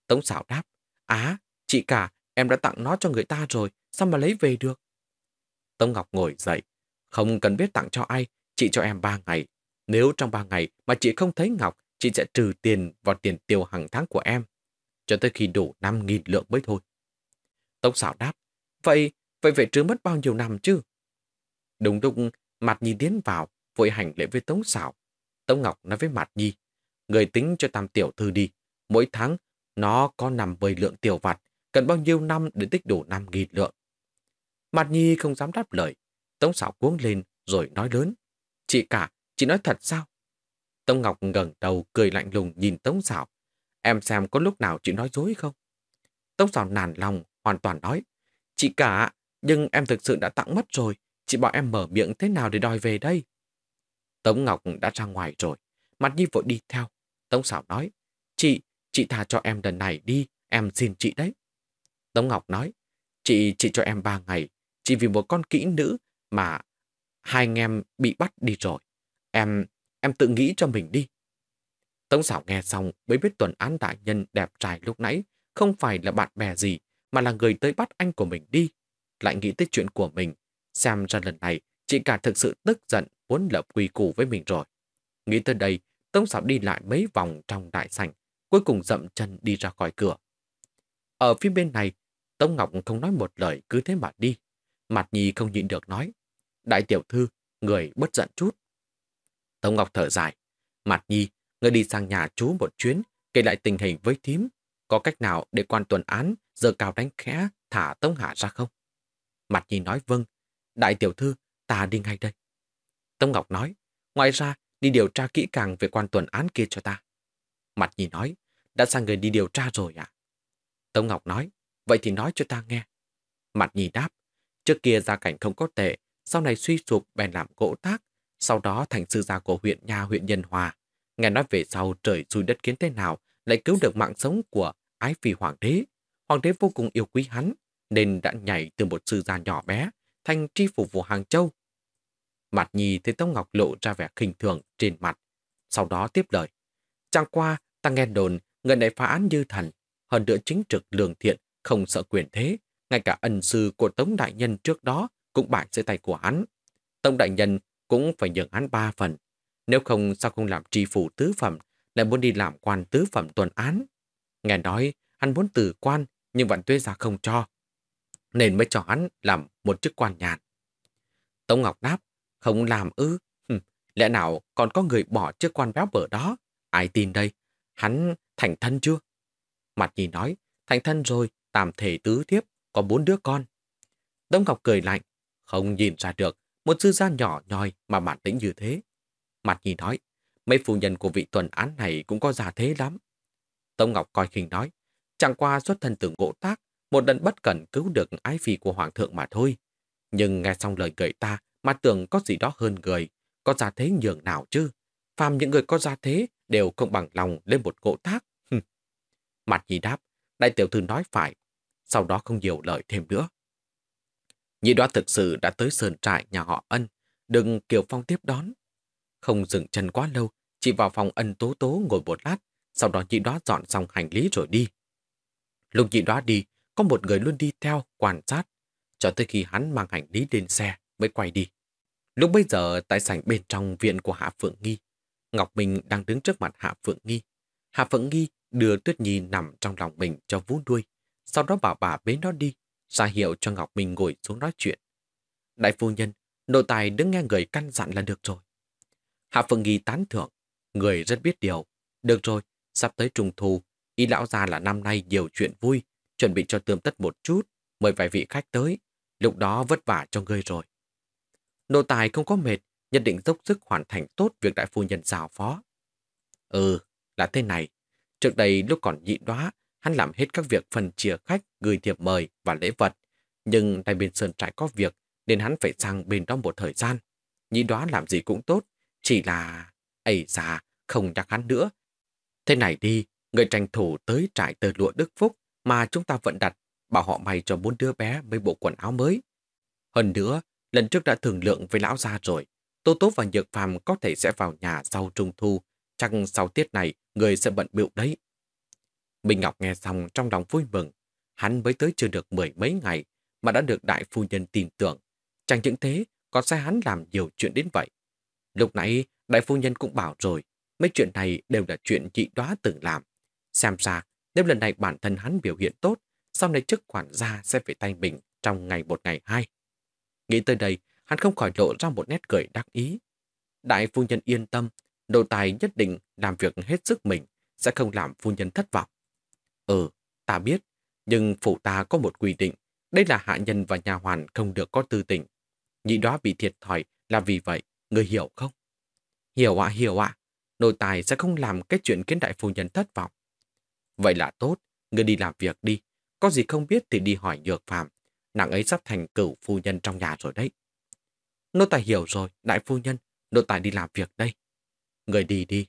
A: Tống Sảo đáp. Á, chị cả, em đã tặng nó cho người ta rồi. Sao mà lấy về được? tống Ngọc ngồi dậy. Không cần biết tặng cho ai, chị cho em ba ngày, nếu trong ba ngày mà chị không thấy Ngọc, chị sẽ trừ tiền vào tiền tiêu hàng tháng của em, cho tới khi đủ 5.000 lượng mới thôi. Tống xảo đáp, vậy, vậy phải trừ mất bao nhiêu năm chứ? Đúng lúc Mạt Nhi tiến vào, vội hành lễ với Tống xảo. Tống Ngọc nói với Mạt Nhi, người tính cho tam tiểu thư đi, mỗi tháng nó có 50 lượng tiểu vặt, cần bao nhiêu năm để tích đủ 5.000 lượng. Mạt Nhi không dám đáp lời, Tống xảo cuống lên rồi nói lớn, chị cả, Chị nói thật sao? Tông Ngọc ngẩng đầu cười lạnh lùng nhìn Tống Sảo. Em xem có lúc nào chị nói dối không? Tống Sảo nản lòng, hoàn toàn nói. Chị cả, nhưng em thực sự đã tặng mất rồi. Chị bảo em mở miệng thế nào để đòi về đây? Tống Ngọc đã ra ngoài rồi. Mặt Nhi vội đi theo. Tống Sảo nói. Chị, chị tha cho em lần này đi. Em xin chị đấy. Tống Ngọc nói. Chị, chị cho em ba ngày. Chỉ vì một con kỹ nữ mà hai anh em bị bắt đi rồi. Em, em tự nghĩ cho mình đi. Tống xảo nghe xong mới biết tuần án đại nhân đẹp trai lúc nãy không phải là bạn bè gì mà là người tới bắt anh của mình đi. Lại nghĩ tới chuyện của mình. Xem ra lần này chị cả thực sự tức giận muốn lập quy củ với mình rồi. Nghĩ tới đây, Tống xảo đi lại mấy vòng trong đại sảnh cuối cùng dậm chân đi ra khỏi cửa. Ở phía bên này, Tống Ngọc không nói một lời cứ thế mà đi. Mặt Nhi không nhịn được nói. Đại tiểu thư, người bất giận chút. Tống Ngọc thở dài. Mạt nhi, ngươi đi sang nhà chú một chuyến, kể lại tình hình với thím. Có cách nào để quan tuần án, giờ cao đánh khẽ, thả Tống Hạ ra không? Mạt nhi nói vâng. Đại tiểu thư, ta đi ngay đây. Tống Ngọc nói, ngoài ra, đi điều tra kỹ càng về quan tuần án kia cho ta. Mặt nhi nói, đã sang người đi điều tra rồi ạ. À? Tống Ngọc nói, vậy thì nói cho ta nghe. Mặt nhi đáp, trước kia gia cảnh không có tệ, sau này suy sụp bèn làm gỗ tác, sau đó thành sư gia của huyện nhà huyện Nhân Hòa. Nghe nói về sau trời xui đất kiến thế nào lại cứu được mạng sống của ái phi hoàng đế. Hoàng đế vô cùng yêu quý hắn, nên đã nhảy từ một sư gia nhỏ bé thành tri phủ vụ Hàng Châu. Mặt nhì thấy tông Ngọc lộ ra vẻ khinh thường trên mặt, sau đó tiếp lời. Chẳng qua, ta nghe đồn, người này phá án như thần, hơn nữa chính trực lương thiện, không sợ quyền thế. Ngay cả ân sư của Tống Đại Nhân trước đó cũng bại dưới tay của hắn. Tống Đại Nhân cũng phải nhường án ba phần. Nếu không sao không làm tri phủ tứ phẩm, lại muốn đi làm quan tứ phẩm tuần án. Nghe nói hắn muốn từ quan, nhưng Vạn tuyết ra không cho. Nên mới cho hắn làm một chức quan nhàn. Tống Ngọc đáp, không làm ư. Hừm, lẽ nào còn có người bỏ chức quan béo bở đó? Ai tin đây? Hắn thành thân chưa? Mặt nhìn nói, thành thân rồi, tạm thể tứ tiếp, có bốn đứa con. Tống Ngọc cười lạnh, không nhìn ra được, một sư gia nhỏ nhòi mà bản lĩnh như thế. Mặt nhi nói, mấy phu nhân của vị tuần án này cũng có giả thế lắm. Tông Ngọc coi khinh nói, chẳng qua xuất thân từ ngộ tác, một lần bất cẩn cứu được ái phi của hoàng thượng mà thôi. Nhưng nghe xong lời người ta mà tưởng có gì đó hơn người, có giá thế nhường nào chứ. Phàm những người có giá thế đều không bằng lòng lên một ngộ tác. Mặt nhi đáp, đại tiểu thư nói phải, sau đó không nhiều lời thêm nữa. Nhị đoá thực sự đã tới sơn trại nhà họ ân, đừng Kiều Phong tiếp đón. Không dừng chân quá lâu, chị vào phòng ân tố tố ngồi một lát, sau đó nhị đoá dọn xong hành lý rồi đi. Lúc nhị đoá đi, có một người luôn đi theo, quan sát, cho tới khi hắn mang hành lý lên xe mới quay đi. Lúc bây giờ tại sảnh bên trong viện của Hạ Phượng Nghi, Ngọc Minh đang đứng trước mặt Hạ Phượng Nghi. Hạ Phượng Nghi đưa Tuyết Nhi nằm trong lòng mình cho vú đuôi, sau đó bảo bà bế nó đi ra hiệu cho Ngọc Minh ngồi xuống nói chuyện. Đại phu nhân, nội tài đứng nghe người căn dặn là được rồi. Hạ phượng Nghi tán thưởng, người rất biết điều. Được rồi, sắp tới trung thu, ý lão ra là năm nay nhiều chuyện vui, chuẩn bị cho tươm tất một chút, mời vài vị khách tới, lúc đó vất vả cho ngươi rồi. Nội tài không có mệt, nhất định dốc sức hoàn thành tốt việc đại phu nhân giao phó. Ừ, là thế này. Trước đây lúc còn nhịn đoá, Hắn làm hết các việc phần chia khách, gửi thiệp mời và lễ vật. Nhưng tại bên Sơn Trại có việc, nên hắn phải sang bên đó một thời gian. Nhĩ đó làm gì cũng tốt, chỉ là... Ây già, không đặc hắn nữa. Thế này đi, người tranh thủ tới trại tờ lụa Đức Phúc mà chúng ta vận đặt, bảo họ may cho bốn đứa bé mấy bộ quần áo mới. Hơn nữa, lần trước đã thường lượng với lão gia rồi. Tô Tố và Nhược Phàm có thể sẽ vào nhà sau trung thu. Chắc sau tiết này, người sẽ bận biệu đấy. Bình Ngọc nghe xong trong lòng vui mừng. Hắn mới tới chưa được mười mấy ngày mà đã được đại phu nhân tin tưởng. Chẳng những thế, còn sai hắn làm nhiều chuyện đến vậy. Lúc nãy, đại phu nhân cũng bảo rồi, mấy chuyện này đều là chuyện chị đoá tự làm. Xem ra, nếu lần này bản thân hắn biểu hiện tốt, sau này chức quản gia sẽ về tay mình trong ngày một ngày hai. Nghĩ tới đây, hắn không khỏi lộ ra một nét cười đắc ý. Đại phu nhân yên tâm, đồ tài nhất định làm việc hết sức mình, sẽ không làm phu nhân thất vọng. Ừ, ta biết, nhưng phủ ta có một quy định, đây là hạ nhân và nhà hoàn không được có tư tình. Nhị đó bị thiệt thòi là vì vậy, người hiểu không? Hiểu ạ, hiểu ạ, nội tài sẽ không làm cái chuyện khiến đại phu nhân thất vọng. Vậy là tốt, người đi làm việc đi, có gì không biết thì đi hỏi nhược phạm, nàng ấy sắp thành cửu phu nhân trong nhà rồi đấy. Nô tài hiểu rồi, đại phu nhân, nô tài đi làm việc đây. Người đi đi.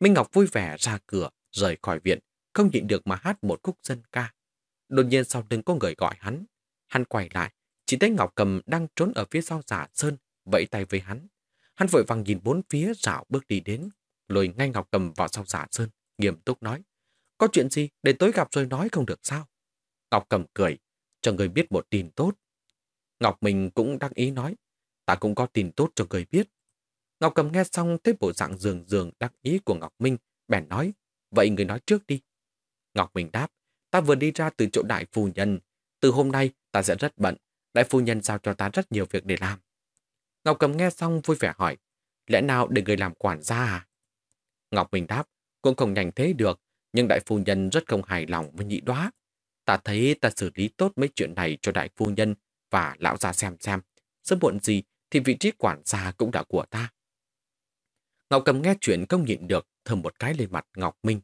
A: Minh Ngọc vui vẻ ra cửa, rời khỏi viện, không nhịn được mà hát một khúc dân ca. Đột nhiên sau lưng có người gọi hắn. Hắn quay lại, chỉ thấy Ngọc Cầm đang trốn ở phía sau giả sơn, vẫy tay với hắn. Hắn vội vàng nhìn bốn phía dạo bước đi đến, lùi ngay Ngọc Cầm vào sau giả sơn, nghiêm túc nói. Có chuyện gì để tối gặp rồi nói không được sao? Ngọc Cầm cười, cho người biết một tin tốt. Ngọc mình cũng đắc ý nói, ta cũng có tin tốt cho người biết. Ngọc Cầm nghe xong thấy bộ dạng dường dường đắc ý của Ngọc Minh, bèn nói, vậy người nói trước đi. Ngọc Minh đáp, ta vừa đi ra từ chỗ đại phu nhân. Từ hôm nay ta sẽ rất bận. Đại phu nhân giao cho ta rất nhiều việc để làm. Ngọc Cầm nghe xong vui vẻ hỏi, lẽ nào để người làm quản gia à? Ngọc Minh đáp, cũng không nhanh thế được, nhưng đại phu nhân rất không hài lòng với nhị đoá. Ta thấy ta xử lý tốt mấy chuyện này cho đại phu nhân và lão gia xem xem. Sớm muộn gì thì vị trí quản gia cũng đã của ta. Ngọc Cầm nghe chuyện không nhịn được, thầm một cái lên mặt Ngọc Minh.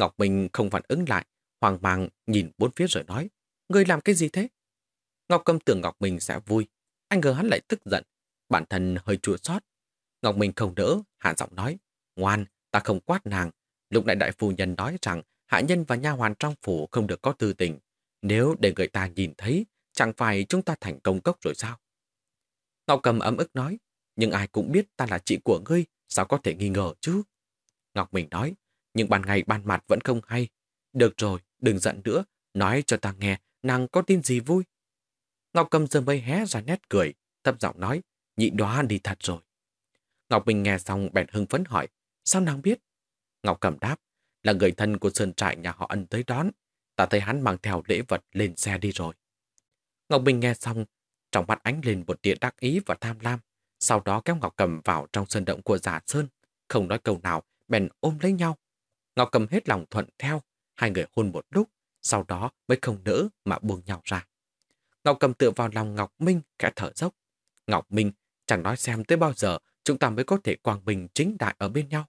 A: Ngọc Minh không phản ứng lại, Hoàng mang nhìn bốn phía rồi nói, người làm cái gì thế? Ngọc Cầm tưởng Ngọc Minh sẽ vui, anh ngờ hắn lại tức giận, bản thân hơi chua xót. Ngọc Minh không đỡ, hạ giọng nói, Ngoan, ta không quát nàng. Lúc nãy đại phu nhân nói rằng hạ nhân và nha hoàn trong phủ không được có tư tình. Nếu để người ta nhìn thấy, chẳng phải chúng ta thành công cốc rồi sao? Ngọc Cầm ấm ức nói, nhưng ai cũng biết ta là chị của ngươi, sao có thể nghi ngờ chứ? Ngọc Minh nói, nhưng ban ngày ban mặt vẫn không hay. Được rồi, đừng giận nữa, nói cho ta nghe, nàng có tin gì vui? Ngọc cầm giờ mây hé ra nét cười, thấp giọng nói, nhị đoá đi thật rồi. Ngọc Bình nghe xong bèn hưng phấn hỏi, sao nàng biết? Ngọc cầm đáp, là người thân của sơn trại nhà họ ân tới đón, ta thấy hắn mang theo lễ vật lên xe đi rồi. Ngọc Bình nghe xong, trong mắt ánh lên một tia đắc ý và tham lam, sau đó kéo Ngọc cầm vào trong sơn động của giả sơn, không nói câu nào, bèn ôm lấy nhau, Ngọc cầm hết lòng thuận theo, hai người hôn một lúc, sau đó mới không nỡ mà buông nhau ra. Ngọc cầm tựa vào lòng Ngọc Minh khẽ thở dốc. Ngọc Minh chẳng nói xem tới bao giờ chúng ta mới có thể quang bình chính đại ở bên nhau.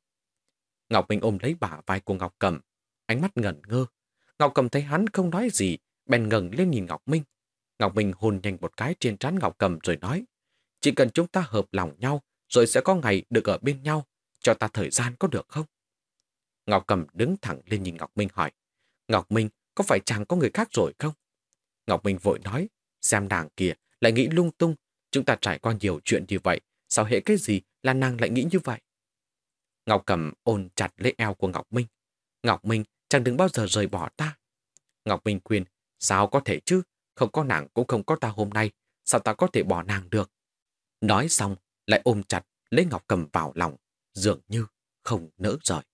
A: Ngọc Minh ôm lấy bả vai của Ngọc Cầm, ánh mắt ngẩn ngơ. Ngọc Cầm thấy hắn không nói gì, bèn ngẩng lên nhìn Ngọc Minh. Ngọc Minh hôn nhanh một cái trên trán Ngọc Cầm rồi nói, chỉ cần chúng ta hợp lòng nhau, rồi sẽ có ngày được ở bên nhau, cho ta thời gian có được không? Ngọc Cầm đứng thẳng lên nhìn Ngọc Minh hỏi. Ngọc Minh, có phải chàng có người khác rồi không? Ngọc Minh vội nói, xem nàng kia lại nghĩ lung tung. Chúng ta trải qua nhiều chuyện như vậy, sao hệ cái gì là nàng lại nghĩ như vậy? Ngọc Cầm ôn chặt lấy eo của Ngọc Minh. Ngọc Minh, chàng đừng bao giờ rời bỏ ta. Ngọc Minh khuyên, sao có thể chứ? Không có nàng cũng không có ta hôm nay, sao ta có thể bỏ nàng được? Nói xong, lại ôm chặt lấy Ngọc Cầm vào lòng, dường như không nỡ rời.